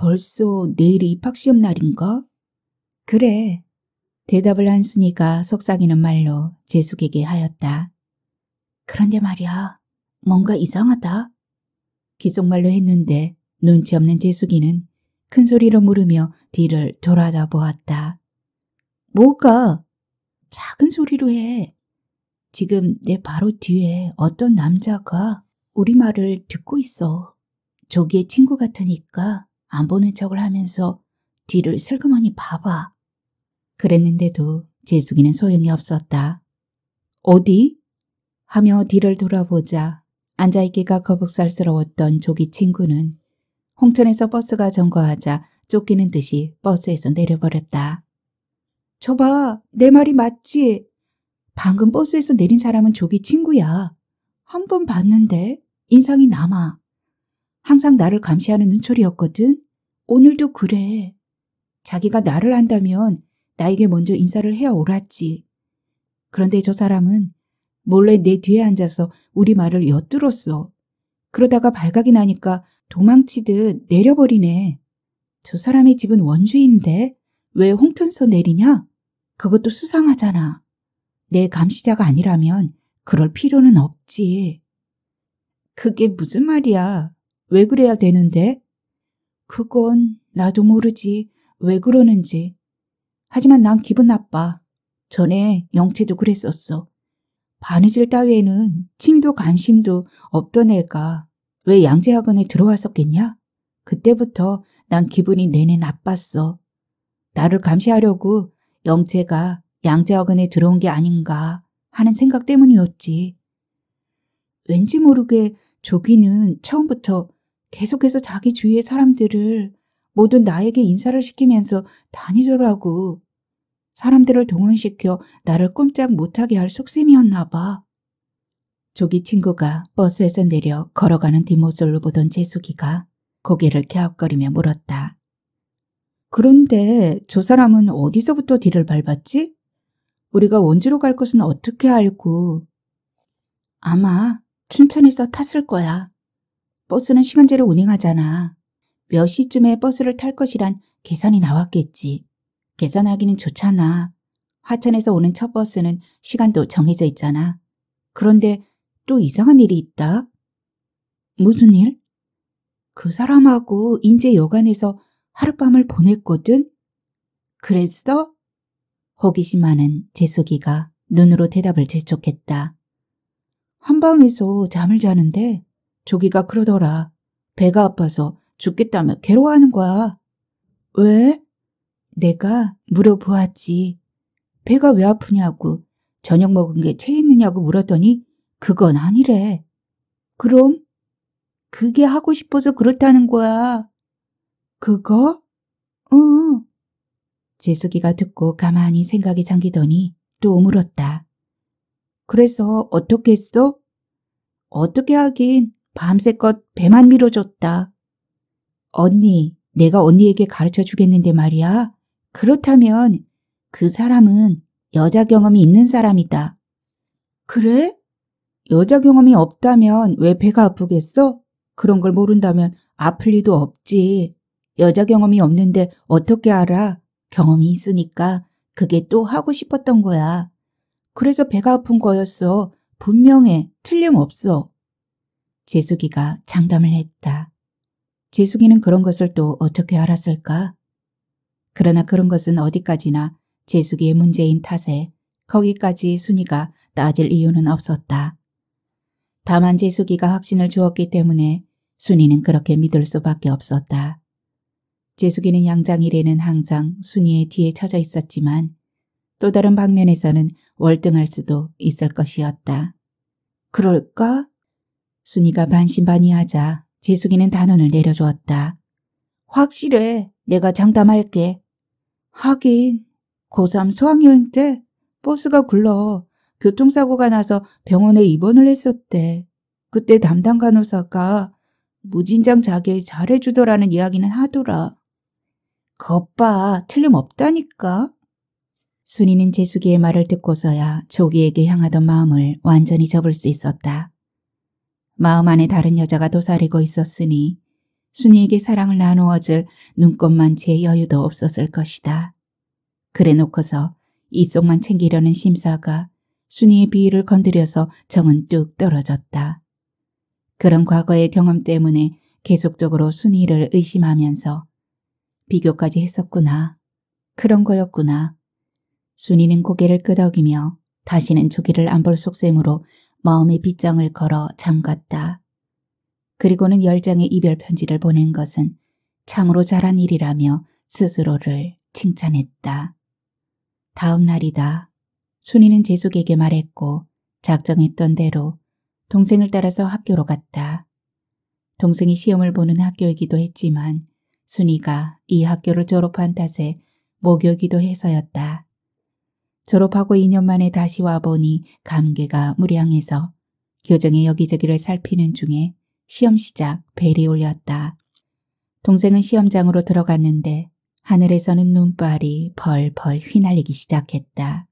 S1: 벌써 내일이 입학시험 날인가? 그래. 대답을 한 순이가 속삭이는 말로 재숙에게 하였다. 그런데 말이야, 뭔가 이상하다. 기속말로 했는데 눈치 없는 재숙이는 큰 소리로 물으며 뒤를 돌아다 보았다. 뭐가? 작은 소리로 해. 지금 내 바로 뒤에 어떤 남자가 우리 말을 듣고 있어. 조기의 친구 같으니까 안 보는 척을 하면서 뒤를 슬그머니 봐봐. 그랬는데도 재숙이는 소용이 없었다. 어디? 하며 뒤를 돌아보자 앉아있기가 거북살스러웠던 조기 친구는 홍천에서 버스가 정거하자 쫓기는 듯이 버스에서 내려버렸다. 저봐, 내 말이 맞지? 방금 버스에서 내린 사람은 조기 친구야. 한 번 봤는데 인상이 남아. 항상 나를 감시하는 눈초리였거든. 오늘도 그래. 자기가 나를 안다면 나에게 먼저 인사를 해야 옳았지. 그런데 저 사람은 몰래 내 뒤에 앉아서 우리 말을 엿들었어. 그러다가 발각이 나니까 도망치듯 내려버리네. 저사람이 집은 원주인데 왜 홍천소 내리냐? 그것도 수상하잖아. 내 감시자가 아니라면 그럴 필요는 없지. 그게 무슨 말이야. 왜 그래야 되는데? 그건 나도 모르지. 왜 그러는지. 하지만 난 기분 나빠. 전에 영채도 그랬었어. 바느질 따위에는 취미도 관심도 없던 애가 왜 양재학원에 들어왔었겠냐? 그때부터 난 기분이 내내 나빴어. 나를 감시하려고 영채가 양재학원에 들어온 게 아닌가 하는 생각 때문이었지. 왠지 모르게 조기는 처음부터 계속해서 자기 주위의 사람들을 모두 나에게 인사를 시키면서 다니더라고. 사람들을 동원시켜 나를 꼼짝 못하게 할 속셈이었나 봐. 조기 친구가 버스에서 내려 걸어가는 뒷모습을 보던 재숙이가 고개를 갸웃거리며 물었다. 그런데 저 사람은 어디서부터 뒤를 밟았지? 우리가 원주로 갈 것은 어떻게 알고? 아마 춘천에서 탔을 거야. 버스는 시간제로 운행하잖아. 몇 시쯤에 버스를 탈 것이란 계산이 나왔겠지. 계산하기는 좋잖아. 화천에서 오는 첫 버스는 시간도 정해져 있잖아. 그런데 또 이상한 일이 있다. 무슨 일? 그 사람하고 인제 여관에서 하룻밤을 보냈거든? 그랬어? 호기심 많은 재석이가 눈으로 대답을 재촉했다. 한방에서 잠을 자는데 조기가 그러더라. 배가 아파서 죽겠다며 괴로워하는 거야. 왜? 내가 물어보았지. 배가 왜 아프냐고 저녁 먹은 게 체했느냐고 물었더니 그건 아니래. 그럼? 그게 하고 싶어서 그렇다는 거야. 그거? 응. 어. 재숙이가 듣고 가만히 생각이 잠기더니 또물었다 그래서 어떻게 했어? 어떻게 하긴 밤새껏 배만 밀어줬다. 언니, 내가 언니에게 가르쳐 주겠는데 말이야. 그렇다면 그 사람은 여자 경험이 있는 사람이다. 그래? 여자 경험이 없다면 왜 배가 아프겠어? 그런 걸 모른다면 아플 리도 없지. 여자 경험이 없는데 어떻게 알아? 경험이 있으니까 그게 또 하고 싶었던 거야. 그래서 배가 아픈 거였어. 분명해. 틀림없어. 재숙이가 장담을 했다. 재숙이는 그런 것을 또 어떻게 알았을까? 그러나 그런 것은 어디까지나 재숙이의 문제인 탓에 거기까지 순이가 따질 이유는 없었다. 다만 재숙이가 확신을 주었기 때문에 순이는 그렇게 믿을 수밖에 없었다. 재숙이는 양장일에는 항상 순이의 뒤에 처져 있었지만 또 다른 방면에서는 월등할 수도 있을 것이었다. 그럴까? 순이가 반신반의하자 재숙이는 단언을 내려주었다. 확실해. 내가 장담할게. 하긴 고3 수학여행 때 버스가 굴러 교통사고가 나서 병원에 입원을 했었대. 그때 담당 간호사가 무진장 자기 잘해주더라는 이야기는 하더라. 겉봐 틀림없다니까. 순이는 재숙이의 말을 듣고서야 조기에게 향하던 마음을 완전히 접을 수 있었다. 마음 안에 다른 여자가 도사리고 있었으니 순이에게 사랑을 나누어줄 눈꽃만치의 여유도 없었을 것이다. 그래놓고서 이속만 챙기려는 심사가 순이의 비위를 건드려서 정은 뚝 떨어졌다. 그런 과거의 경험 때문에 계속적으로 순이를 의심하면서 비교까지 했었구나. 그런 거였구나. 순이는 고개를 끄덕이며 다시는 조기를 안 볼 속셈으로 마음의 빗장을 걸어 잠갔다. 그리고는 열장의 이별 편지를 보낸 것은 참으로 잘한 일이라며 스스로를 칭찬했다. 다음 날이다. 순이는 재숙에게 말했고 작정했던 대로 동생을 따라서 학교로 갔다. 동생이 시험을 보는 학교이기도 했지만 순이가 이 학교를 졸업한 탓에 목요기도 해서였다. 졸업하고 2년 만에 다시 와보니 감개가 무량해서 교정의 여기저기를 살피는 중에 시험 시작 벨이 울렸다. 동생은 시험장으로 들어갔는데 하늘에서는 눈발이 벌벌 휘날리기 시작했다.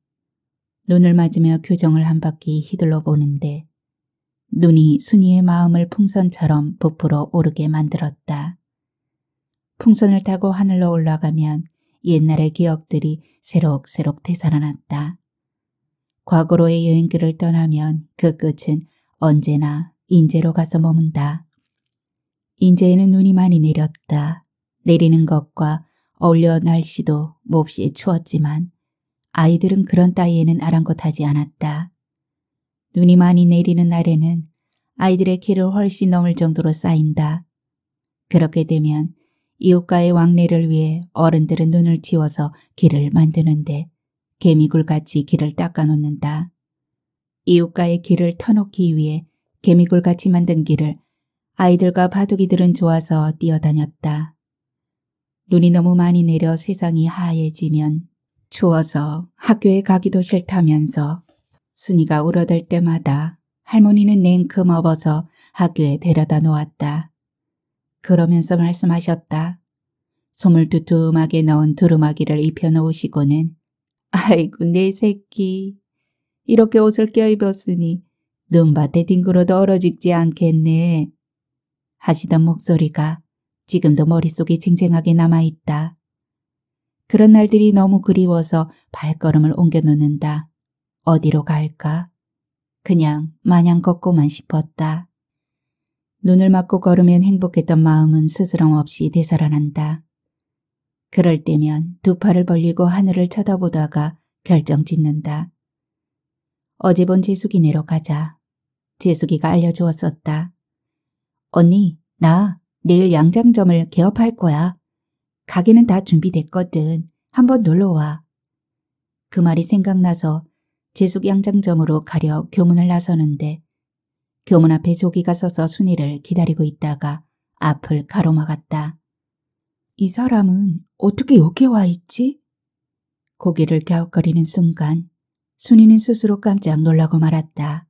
S1: 눈을 맞으며 교정을 한 바퀴 휘둘러 보는데 눈이 순이의 마음을 풍선처럼 부풀어 오르게 만들었다. 풍선을 타고 하늘로 올라가면 옛날의 기억들이 새록새록 되살아났다. 과거로의 여행길을 떠나면 그 끝은 언제나 인재로 가서 머문다. 인재에는 눈이 많이 내렸다. 내리는 것과 어울려 날씨도 몹시 추웠지만 아이들은 그런 따위에는 아랑곳하지 않았다. 눈이 많이 내리는 날에는 아이들의 키를 훨씬 넘을 정도로 쌓인다. 그렇게 되면 이웃과의 왕래를 위해 어른들은 눈을 틔워서 길을 만드는데 개미굴같이 길을 닦아놓는다. 이웃과의 길을 터놓기 위해 개미굴같이 만든 길을 아이들과 바둑이들은 좋아서 뛰어다녔다. 눈이 너무 많이 내려 세상이 하얘지면 추워서 학교에 가기도 싫다면서 순이가 울어댈 때마다 할머니는 냉큼 업어서 학교에 데려다 놓았다. 그러면서 말씀하셨다. 솜을 두툼하게 넣은 두루마기를 입혀놓으시고는 아이고 내 새끼 이렇게 옷을 껴입었으니 눈밭에 뒹굴어도 얼어죽지 않겠네 하시던 목소리가 지금도 머릿속에 쟁쟁하게 남아있다. 그런 날들이 너무 그리워서 발걸음을 옮겨놓는다. 어디로 갈까? 그냥 마냥 걷고만 싶었다. 눈을 맞고 걸으면 행복했던 마음은 스스럼 없이 되살아난다. 그럴 때면 두 팔을 벌리고 하늘을 쳐다보다가 결정짓는다. 어제 본재숙이내려 가자. 재숙이가 알려주었었다. 언니, 나 내일 양장점을 개업할 거야. 가게는 다 준비됐거든. 한번 놀러와. 그 말이 생각나서 재숙 양장점으로 가려 교문을 나서는데 교문 앞에 조기가 서서 순이를 기다리고 있다가 앞을 가로막았다. 이 사람은 어떻게 여기 와 있지? 고개를 갸웃거리는 순간 순이는 스스로 깜짝 놀라고 말았다.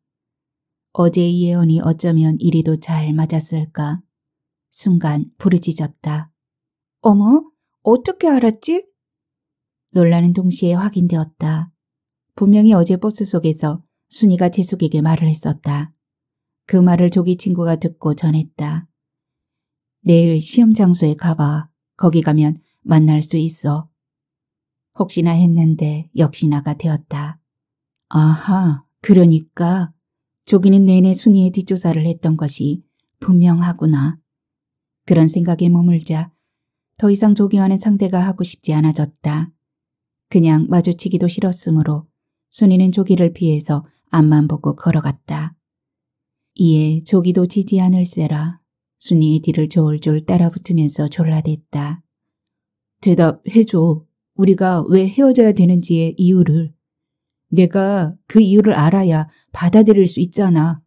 S1: 어제의 예언이 어쩌면 이리도 잘 맞았을까? 순간 부르짖었다. 어머, 어떻게 알았지? 놀라는 동시에 확인되었다. 분명히 어제 버스 속에서 순이가 재숙에게 말을 했었다. 그 말을 조기 친구가 듣고 전했다. 내일 시험 장소에 가봐. 거기 가면 만날 수 있어. 혹시나 했는데 역시나가 되었다. 아하, 그러니까 조기는 내내 순이의 뒷조사를 했던 것이 분명하구나. 그런 생각에 머물자 더 이상 조기와는 상대가 하고 싶지 않아졌다. 그냥 마주치기도 싫었으므로 순이는 조기를 피해서 앞만 보고 걸어갔다. 이에 조기도 지지 않을세라 순이의 뒤를 졸졸 따라붙으면서 졸라댔다. 대답해줘. 우리가 왜 헤어져야 되는지의 이유를. 내가 그 이유를 알아야 받아들일 수 있잖아.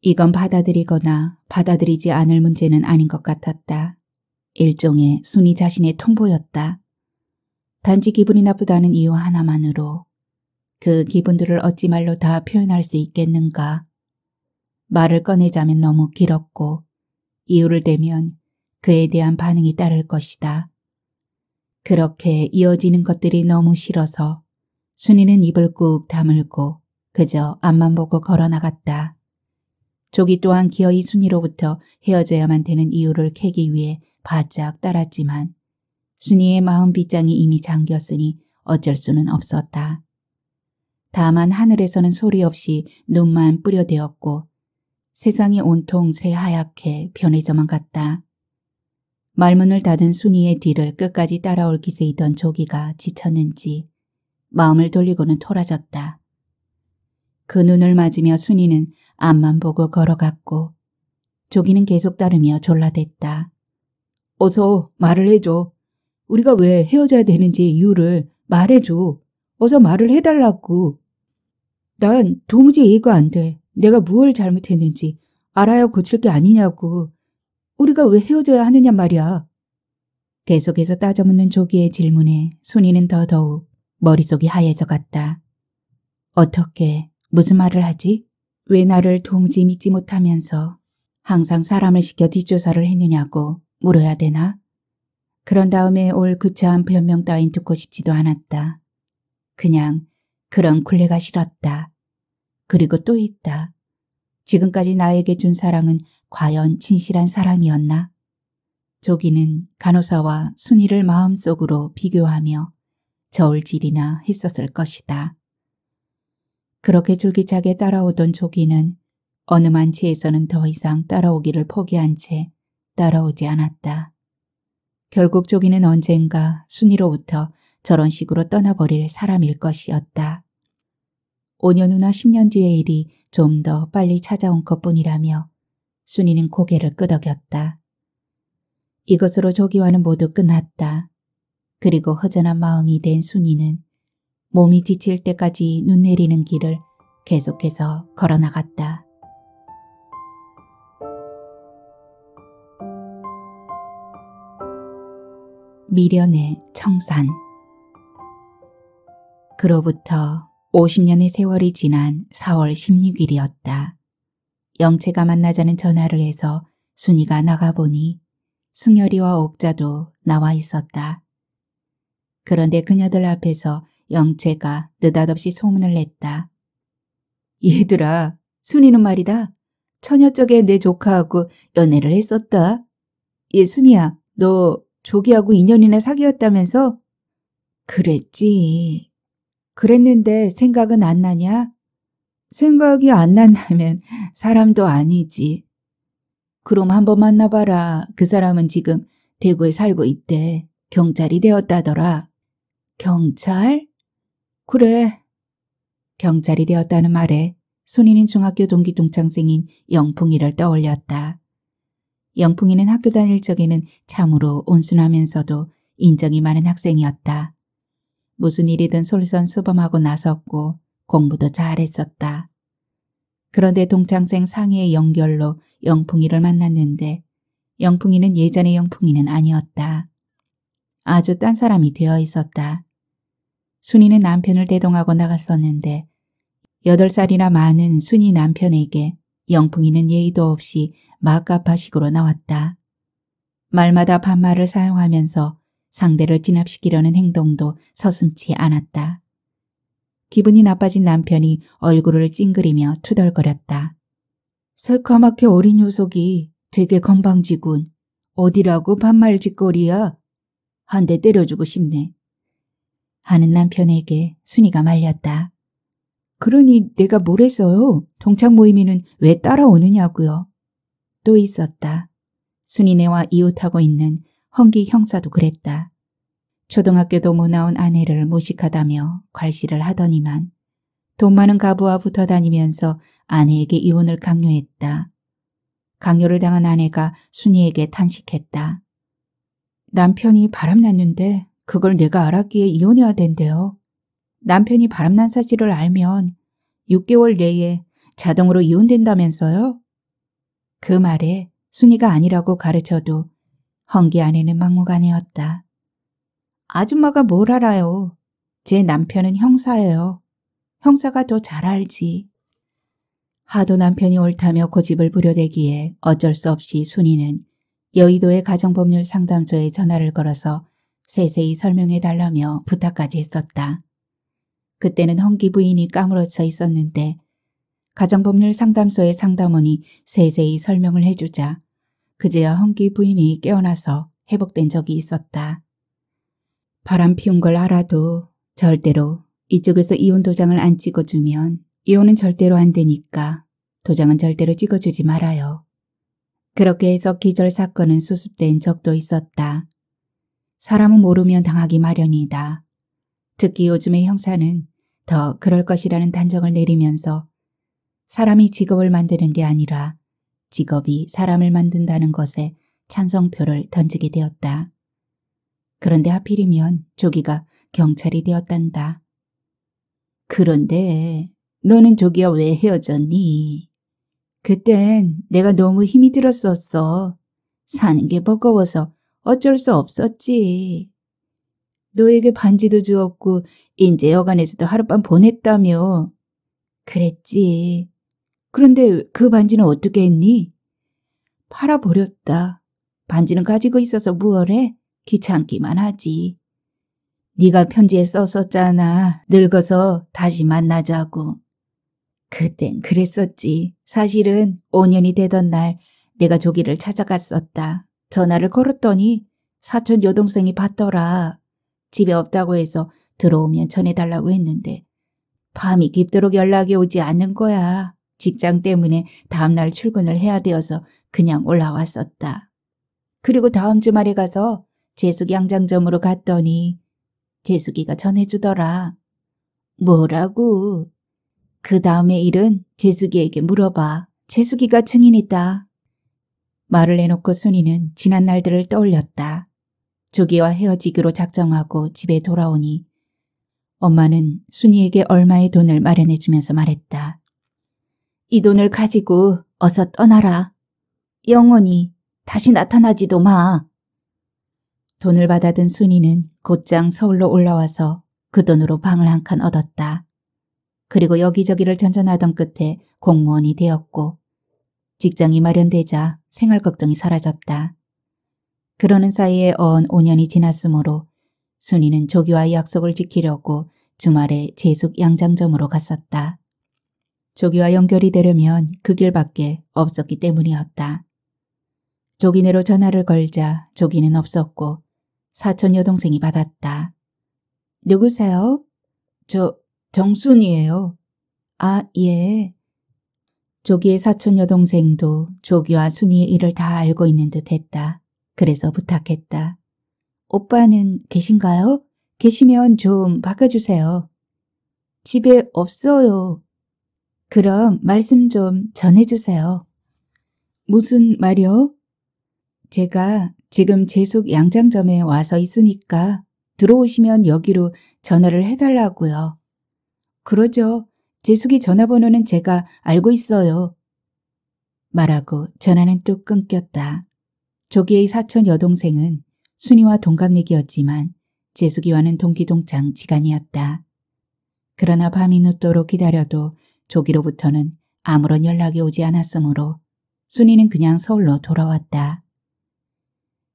S1: 이건 받아들이거나 받아들이지 않을 문제는 아닌 것 같았다. 일종의 순이 자신의 통보였다. 단지 기분이 나쁘다는 이유 하나만으로 그 기분들을 어찌 말로 다 표현할 수 있겠는가. 말을 꺼내자면 너무 길었고 이유를 대면 그에 대한 반응이 따를 것이다. 그렇게 이어지는 것들이 너무 싫어서 순이는 입을 꾹 다물고 그저 앞만 보고 걸어나갔다. 조기 또한 기어이 순이로부터 헤어져야만 되는 이유를 캐기 위해 바짝 따랐지만 순이의 마음 빗장이 이미 잠겼으니 어쩔 수는 없었다. 다만 하늘에서는 소리 없이 눈만 뿌려대었고 세상이 온통 새하얗게 변해져만 갔다. 말문을 닫은 순이의 뒤를 끝까지 따라올 기세 이던 조기가 지쳤는지 마음을 돌리고는 토라졌다. 그 눈을 맞으며 순이는 앞만 보고 걸어갔고 조기는 계속 따르며 졸라댔다. 어서 말을 해줘. 우리가 왜 헤어져야 되는지 이유를 말해줘. 어서 말을 해달라고. 난 도무지 이해가 안 돼. 내가 뭘 잘못했는지 알아야 고칠 게 아니냐고. 우리가 왜 헤어져야 하느냐 말이야. 계속해서 따져묻는 조기의 질문에 손이는 더더욱 머릿속이 하얘져 갔다. 어떻게, 무슨 말을 하지? 왜 나를 동지 믿지 못하면서 항상 사람을 시켜 뒷조사를 했느냐고 물어야 되나? 그런 다음에 올 구차한 변명 따윈 듣고 싶지도 않았다. 그냥 그런 굴레가 싫었다. 그리고 또 있다. 지금까지 나에게 준 사랑은 과연 진실한 사랑이었나? 조기는 간호사와 순이를 마음속으로 비교하며 저울질이나 했었을 것이다. 그렇게 줄기차게 따라오던 조기는 어느 만치에서는 더 이상 따라오기를 포기한 채 따라오지 않았다. 결국 조기는 언젠가 순이로부터 저런 식으로 떠나버릴 사람일 것이었다. 5년 후나 10년 뒤의 일이 좀 더 빨리 찾아온 것뿐이라며 순이는 고개를 끄덕였다. 이것으로 조기와는 모두 끝났다. 그리고 허전한 마음이 된 순이는 몸이 지칠 때까지 눈 내리는 길을 계속해서 걸어나갔다. 미련의 청산 그로부터 50년의 세월이 지난 4월 16일이었다. 영채가 만나자는 전화를 해서 순이가 나가보니 승열이와 옥자도 나와 있었다. 그런데 그녀들 앞에서 영채가 느닷없이 소문을 냈다. 얘들아, 순이는 말이다. 처녀 쪽에 내 조카하고 연애를 했었다. 예, 순이야, 너 조기하고 인연이나 사귀었다면서? 그랬지. 그랬는데 생각은 안 나냐? 생각이 안 난다면 사람도 아니지. 그럼 한번 만나봐라. 그 사람은 지금 대구에 살고 있대. 경찰이 되었다더라. 경찰? 그래. 경찰이 되었다는 말에 손이는 중학교 동기 동창생인 영풍이를 떠올렸다. 영풍이는 학교 다닐 적에는 참으로 온순하면서도 인정이 많은 학생이었다. 무슨 일이든 솔선수범하고 나섰고 공부도 잘했었다. 그런데 동창생 상해의 연결로 영풍이를 만났는데 영풍이는 예전의 영풍이는 아니었다. 아주 딴 사람이 되어 있었다. 순이는 남편을 대동하고 나갔었는데 8살이나 많은 순이 남편에게 영풍이는 예의도 없이 막가파식으로 나왔다. 말마다 반말을 사용하면서 상대를 진압시키려는 행동도 서슴지 않았다. 기분이 나빠진 남편이 얼굴을 찡그리며 투덜거렸다. 새카맣게 어린 녀석이 되게 건방지군. 어디라고 반말 짓거리야? 한 대 때려주고 싶네. 하는 남편에게 순이가 말렸다. 그러니 내가 뭘 했어요? 동창 모임에는 왜 따라오느냐고요. 또 있었다. 순이네와 이웃하고 있는 헝기 형사도 그랬다. 초등학교도 무나온 아내를 무식하다며 괄시를 하더니만 돈 많은 가부와 붙어 다니면서 아내에게 이혼을 강요했다. 강요를 당한 아내가 순이에게 탄식했다. 남편이 바람났는데 그걸 내가 알았기에 이혼해야 된대요. 남편이 바람난 사실을 알면 6개월 내에 자동으로 이혼된다면서요? 그 말에 순이가 아니라고 가르쳐도 헝기 아내는 막무가내였다. 아줌마가 뭘 알아요. 제 남편은 형사예요. 형사가 더 잘 알지. 하도 남편이 옳다며 고집을 부려대기에 어쩔 수 없이 순이는 여의도의 가정법률 상담소에 전화를 걸어서 세세히 설명해 달라며 부탁까지 했었다. 그때는 헝기 부인이 까무러쳐 있었는데 가정법률 상담소의 상담원이 세세히 설명을 해주자 그제야 헝기 부인이 깨어나서 회복된 적이 있었다. 바람 피운 걸 알아도 절대로 이쪽에서 이혼 도장을 안 찍어주면 이혼은 절대로 안 되니까 도장은 절대로 찍어주지 말아요. 그렇게 해서 기절 사건은 수습된 적도 있었다. 사람은 모르면 당하기 마련이다. 특히 요즘의 형사는 더 그럴 것이라는 단정을 내리면서 사람이 직업을 만드는 게 아니라 직업이 사람을 만든다는 것에 찬성표를 던지게 되었다. 그런데 하필이면 조기가 경찰이 되었단다. 그런데 너는 조기야 왜 헤어졌니? 그땐 내가 너무 힘이 들었었어. 사는 게 버거워서 어쩔 수 없었지. 너에게 반지도 주었고 인제 여관에서도 하룻밤 보냈다며. 그랬지. 그런데 그 반지는 어떻게 했니? 팔아버렸다. 반지는 가지고 있어서 무얼해? 귀찮기만 하지. 네가 편지에 썼었잖아. 늙어서 다시 만나자고. 그땐 그랬었지. 사실은 5년이 되던 날 내가 조기를 찾아갔었다. 전화를 걸었더니 사촌 여동생이 받더라. 집에 없다고 해서 들어오면 전해달라고 했는데 밤이 깊도록 연락이 오지 않는 거야. 직장 때문에 다음날 출근을 해야 되어서 그냥 올라왔었다. 그리고 다음 주말에 가서 재숙 양장점으로 갔더니 재숙이가 전해주더라. 뭐라고? 그 다음의 일은 재숙이에게 물어봐. 재숙이가 증인이다. 말을 해놓고 순이는 지난 날들을 떠올렸다. 조기와 헤어지기로 작정하고 집에 돌아오니 엄마는 순이에게 얼마의 돈을 마련해주면서 말했다. 이 돈을 가지고 어서 떠나라. 영원히 다시 나타나지도 마. 돈을 받아든 순이는 곧장 서울로 올라와서 그 돈으로 방을 한 칸 얻었다. 그리고 여기저기를 전전하던 끝에 공무원이 되었고 직장이 마련되자 생활 걱정이 사라졌다. 그러는 사이에 어언 5년이 지났으므로 순이는 조기와의 약속을 지키려고 주말에 제숙 양장점으로 갔었다. 조기와 연결이 되려면 그 길밖에 없었기 때문이었다. 조기네로 전화를 걸자 조기는 없었고 사촌 여동생이 받았다. 누구세요? 저 정순이에요. 아, 예. 조기의 사촌 여동생도 조기와 순이의 일을 다 알고 있는 듯 했다. 그래서 부탁했다. 오빠는 계신가요? 계시면 좀 바꿔주세요. 집에 없어요. 그럼 말씀 좀 전해주세요. 무슨 말이요? 제가 지금 제숙 양장점에 와서 있으니까 들어오시면 여기로 전화를 해달라고요. 그러죠. 제숙이 전화번호는 제가 알고 있어요. 말하고 전화는 또 끊겼다. 조기의 사촌 여동생은 순이와 동갑내기였지만 재숙이와는 동기동창 지간이었다. 그러나 밤이 늦도록 기다려도 조기로부터는 아무런 연락이 오지 않았으므로 순이는 그냥 서울로 돌아왔다.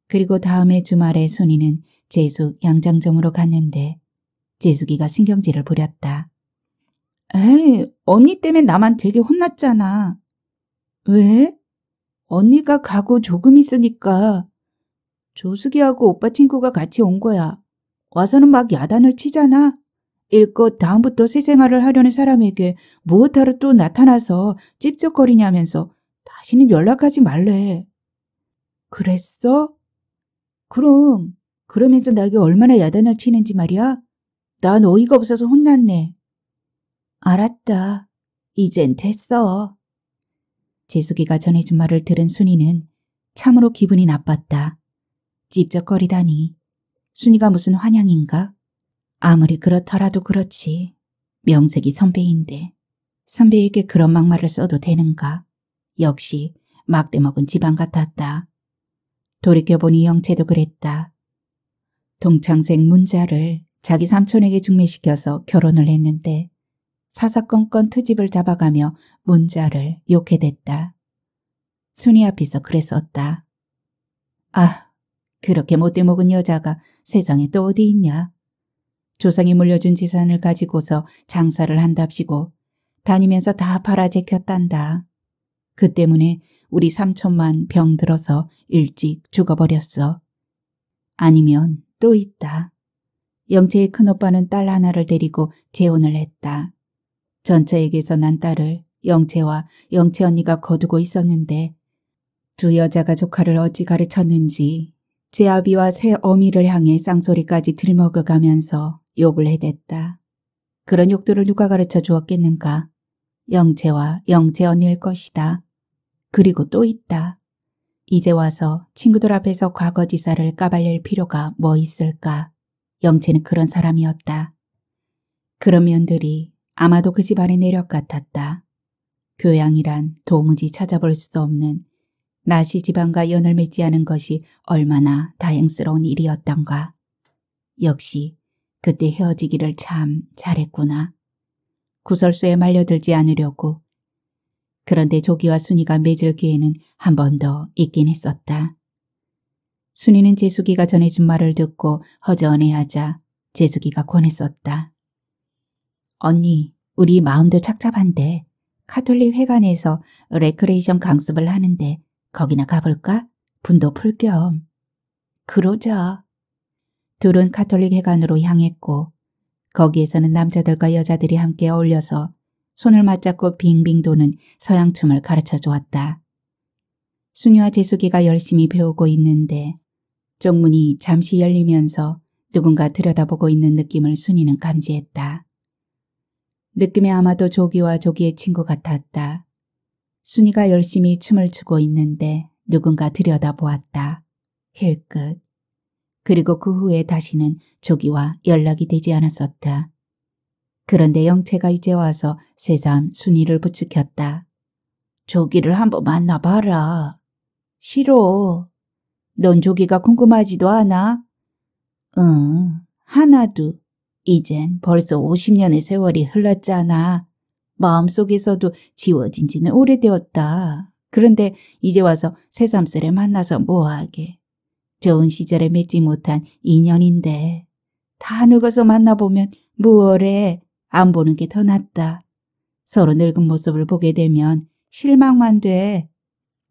S1: 그리고 다음해 주말에 순이는 재숙 양장점으로 갔는데 재숙이가 신경질을 부렸다. 에이, 언니 때문에 나만 되게 혼났잖아. 왜? 언니가 가고 조금 있으니까 조숙이하고 오빠 친구가 같이 온 거야. 와서는 막 야단을 치잖아. 일것 다음부터 새 생활을 하려는 사람에게 무엇하러 또 나타나서 찝쩍거리냐면서 다시는 연락하지 말래. 그랬어? 그럼 그러면서 나에게 얼마나 야단을 치는지 말이야? 난 어이가 없어서 혼났네. 알았다. 이젠 됐어. 재숙이가 전해준 말을 들은 순이는 참으로 기분이 나빴다. 찝쩍거리다니. 순이가 무슨 환영인가? 아무리 그렇더라도 그렇지. 명색이 선배인데 선배에게 그런 막말을 써도 되는가? 역시 막대먹은 집안 같았다. 돌이켜보니 영채도 그랬다. 동창생 문자를 자기 삼촌에게 중매시켜서 결혼을 했는데 사사건건 트집을 잡아가며 문자를 욕해댔다. 순이 앞에서 그랬었다. 아, 그렇게 못돼 먹은 여자가 세상에 또 어디 있냐? 조상이 물려준 재산을 가지고서 장사를 한답시고 다니면서 다 팔아 제켰단다그 때문에 우리 삼촌만 병들어서 일찍 죽어버렸어. 아니면 또 있다. 영채의 큰오빠는 딸 하나를 데리고 재혼을 했다. 전처에게서 난 딸을 영채와 영채 언니가 거두고 있었는데 두 여자가 조카를 어찌 가르쳤는지 제 아비와 새 어미를 향해 쌍소리까지 들먹어가면서 욕을 해댔다. 그런 욕들을 누가 가르쳐 주었겠는가? 영채와 영채 언니일 것이다. 그리고 또 있다. 이제 와서 친구들 앞에서 과거 지사를 까발릴 필요가 뭐 있을까? 영채는 그런 사람이었다. 그런 면들이 아마도 그 집안의 내력 같았다. 교양이란 도무지 찾아볼 수 없는 나시 지방과 연을 맺지 않은 것이 얼마나 다행스러운 일이었던가. 역시 그때 헤어지기를 참 잘했구나. 구설수에 말려들지 않으려고. 그런데 조기와 순이가 맺을 기회는 한 번 더 있긴 했었다. 순이는 재숙이가 전해준 말을 듣고 허전해하자 재숙이가 권했었다. 언니, 우리 마음도 착잡한데 카톨릭 회관에서 레크레이션 강습을 하는데 거기나 가볼까? 분도 풀 겸. 그러자. 둘은 카톨릭 회관으로 향했고 거기에서는 남자들과 여자들이 함께 어울려서 손을 맞잡고 빙빙 도는 서양춤을 가르쳐 주었다. 순녀와 재수기가 열심히 배우고 있는데 쪽문이 잠시 열리면서 누군가 들여다보고 있는 느낌을 순이는 감지했다. 느낌에 아마도 조기와 조기의 친구 같았다. 순이가 열심히 춤을 추고 있는데 누군가 들여다보았다. 힐끗. 그리고 그 후에 다시는 조기와 연락이 되지 않았었다. 그런데 영채가 이제 와서 새삼 순위를 부추겼다. 조기를 한번 만나봐라. 싫어. 넌 조기가 궁금하지도 않아? 응, 하나도. 이젠 벌써 50년의 세월이 흘렀잖아. 마음속에서도 지워진 지는 오래되었다. 그런데 이제 와서 새삼스레 만나서 뭐하게. 좋은 시절에 맺지 못한 인연인데 다 늙어서 만나보면 무얼해 안 보는 게 더 낫다. 서로 늙은 모습을 보게 되면 실망만 돼.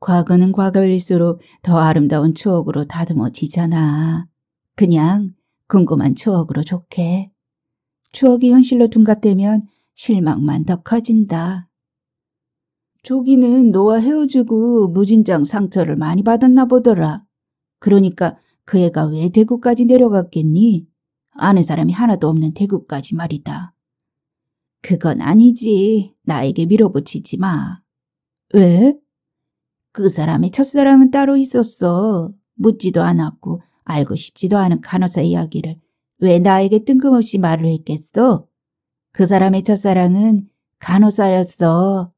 S1: 과거는 과거일수록 더 아름다운 추억으로 다듬어지잖아. 그냥 궁금한 추억으로 좋게. 추억이 현실로 둔갑되면 실망만 더 커진다. 조기는 너와 헤어지고 무진장 상처를 많이 받았나 보더라. 그러니까 그 애가 왜 대구까지 내려갔겠니? 아는 사람이 하나도 없는 대구까지 말이다. 그건 아니지. 나에게 밀어붙이지 마. 왜? 그 사람의 첫사랑은 따로 있었어. 묻지도 않았고 알고 싶지도 않은 간호사 이야기를 왜 나에게 뜬금없이 말을 했겠어? 그 사람의 첫사랑은 간호사였어.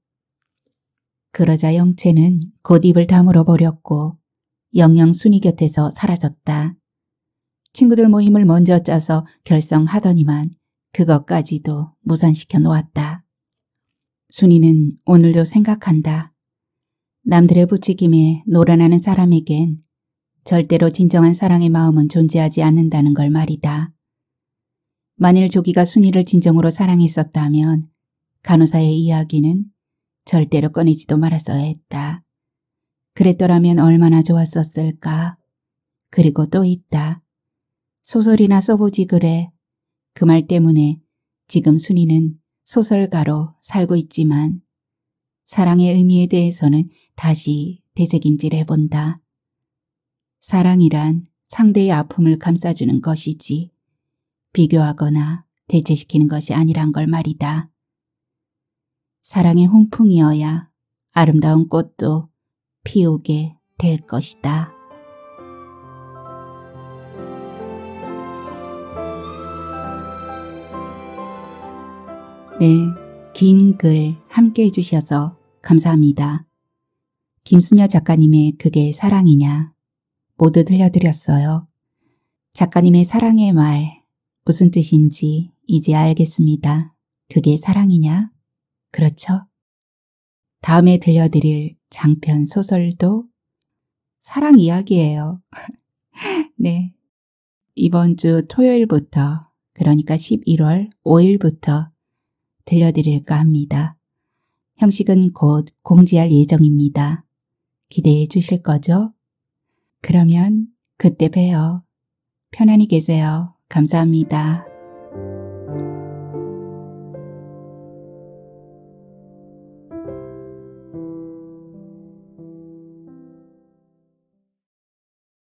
S1: 그러자 영채는 곧 입을 다물어 버렸고 영영순이 곁에서 사라졌다. 친구들 모임을 먼저 짜서 결성하더니만 그것까지도 무산시켜 놓았다. 순이는 오늘도 생각한다. 남들의 부치김에 노란하는 사람에겐 절대로 진정한 사랑의 마음은 존재하지 않는다는 걸 말이다. 만일 조기가 순이를 진정으로 사랑했었다면 간호사의 이야기는 절대로 꺼내지도 말았어야 했다. 그랬더라면 얼마나 좋았었을까. 그리고 또 있다. 소설이나 써보지 그래. 그 말 때문에 지금 순이는 소설가로 살고 있지만 사랑의 의미에 대해서는 다시 되새김질 해본다. 사랑이란 상대의 아픔을 감싸주는 것이지 비교하거나 대체시키는 것이 아니란 걸 말이다. 사랑의 홍풍이어야 아름다운 꽃도 피우게 될 것이다. 네, 긴 글 함께 해주셔서 감사합니다. 김순여 작가님의 그게 사랑이냐 모두 들려드렸어요. 작가님의 사랑의 말 무슨 뜻인지 이제 알겠습니다. 그게 사랑이냐? 그렇죠? 다음에 들려드릴 장편 소설도 사랑 이야기예요. 네. 이번 주 토요일부터, 그러니까 11월 5일부터 들려드릴까 합니다. 형식은 곧 공지할 예정입니다. 기대해 주실 거죠? 그러면 그때 봬요. 편안히 계세요. 감사합니다.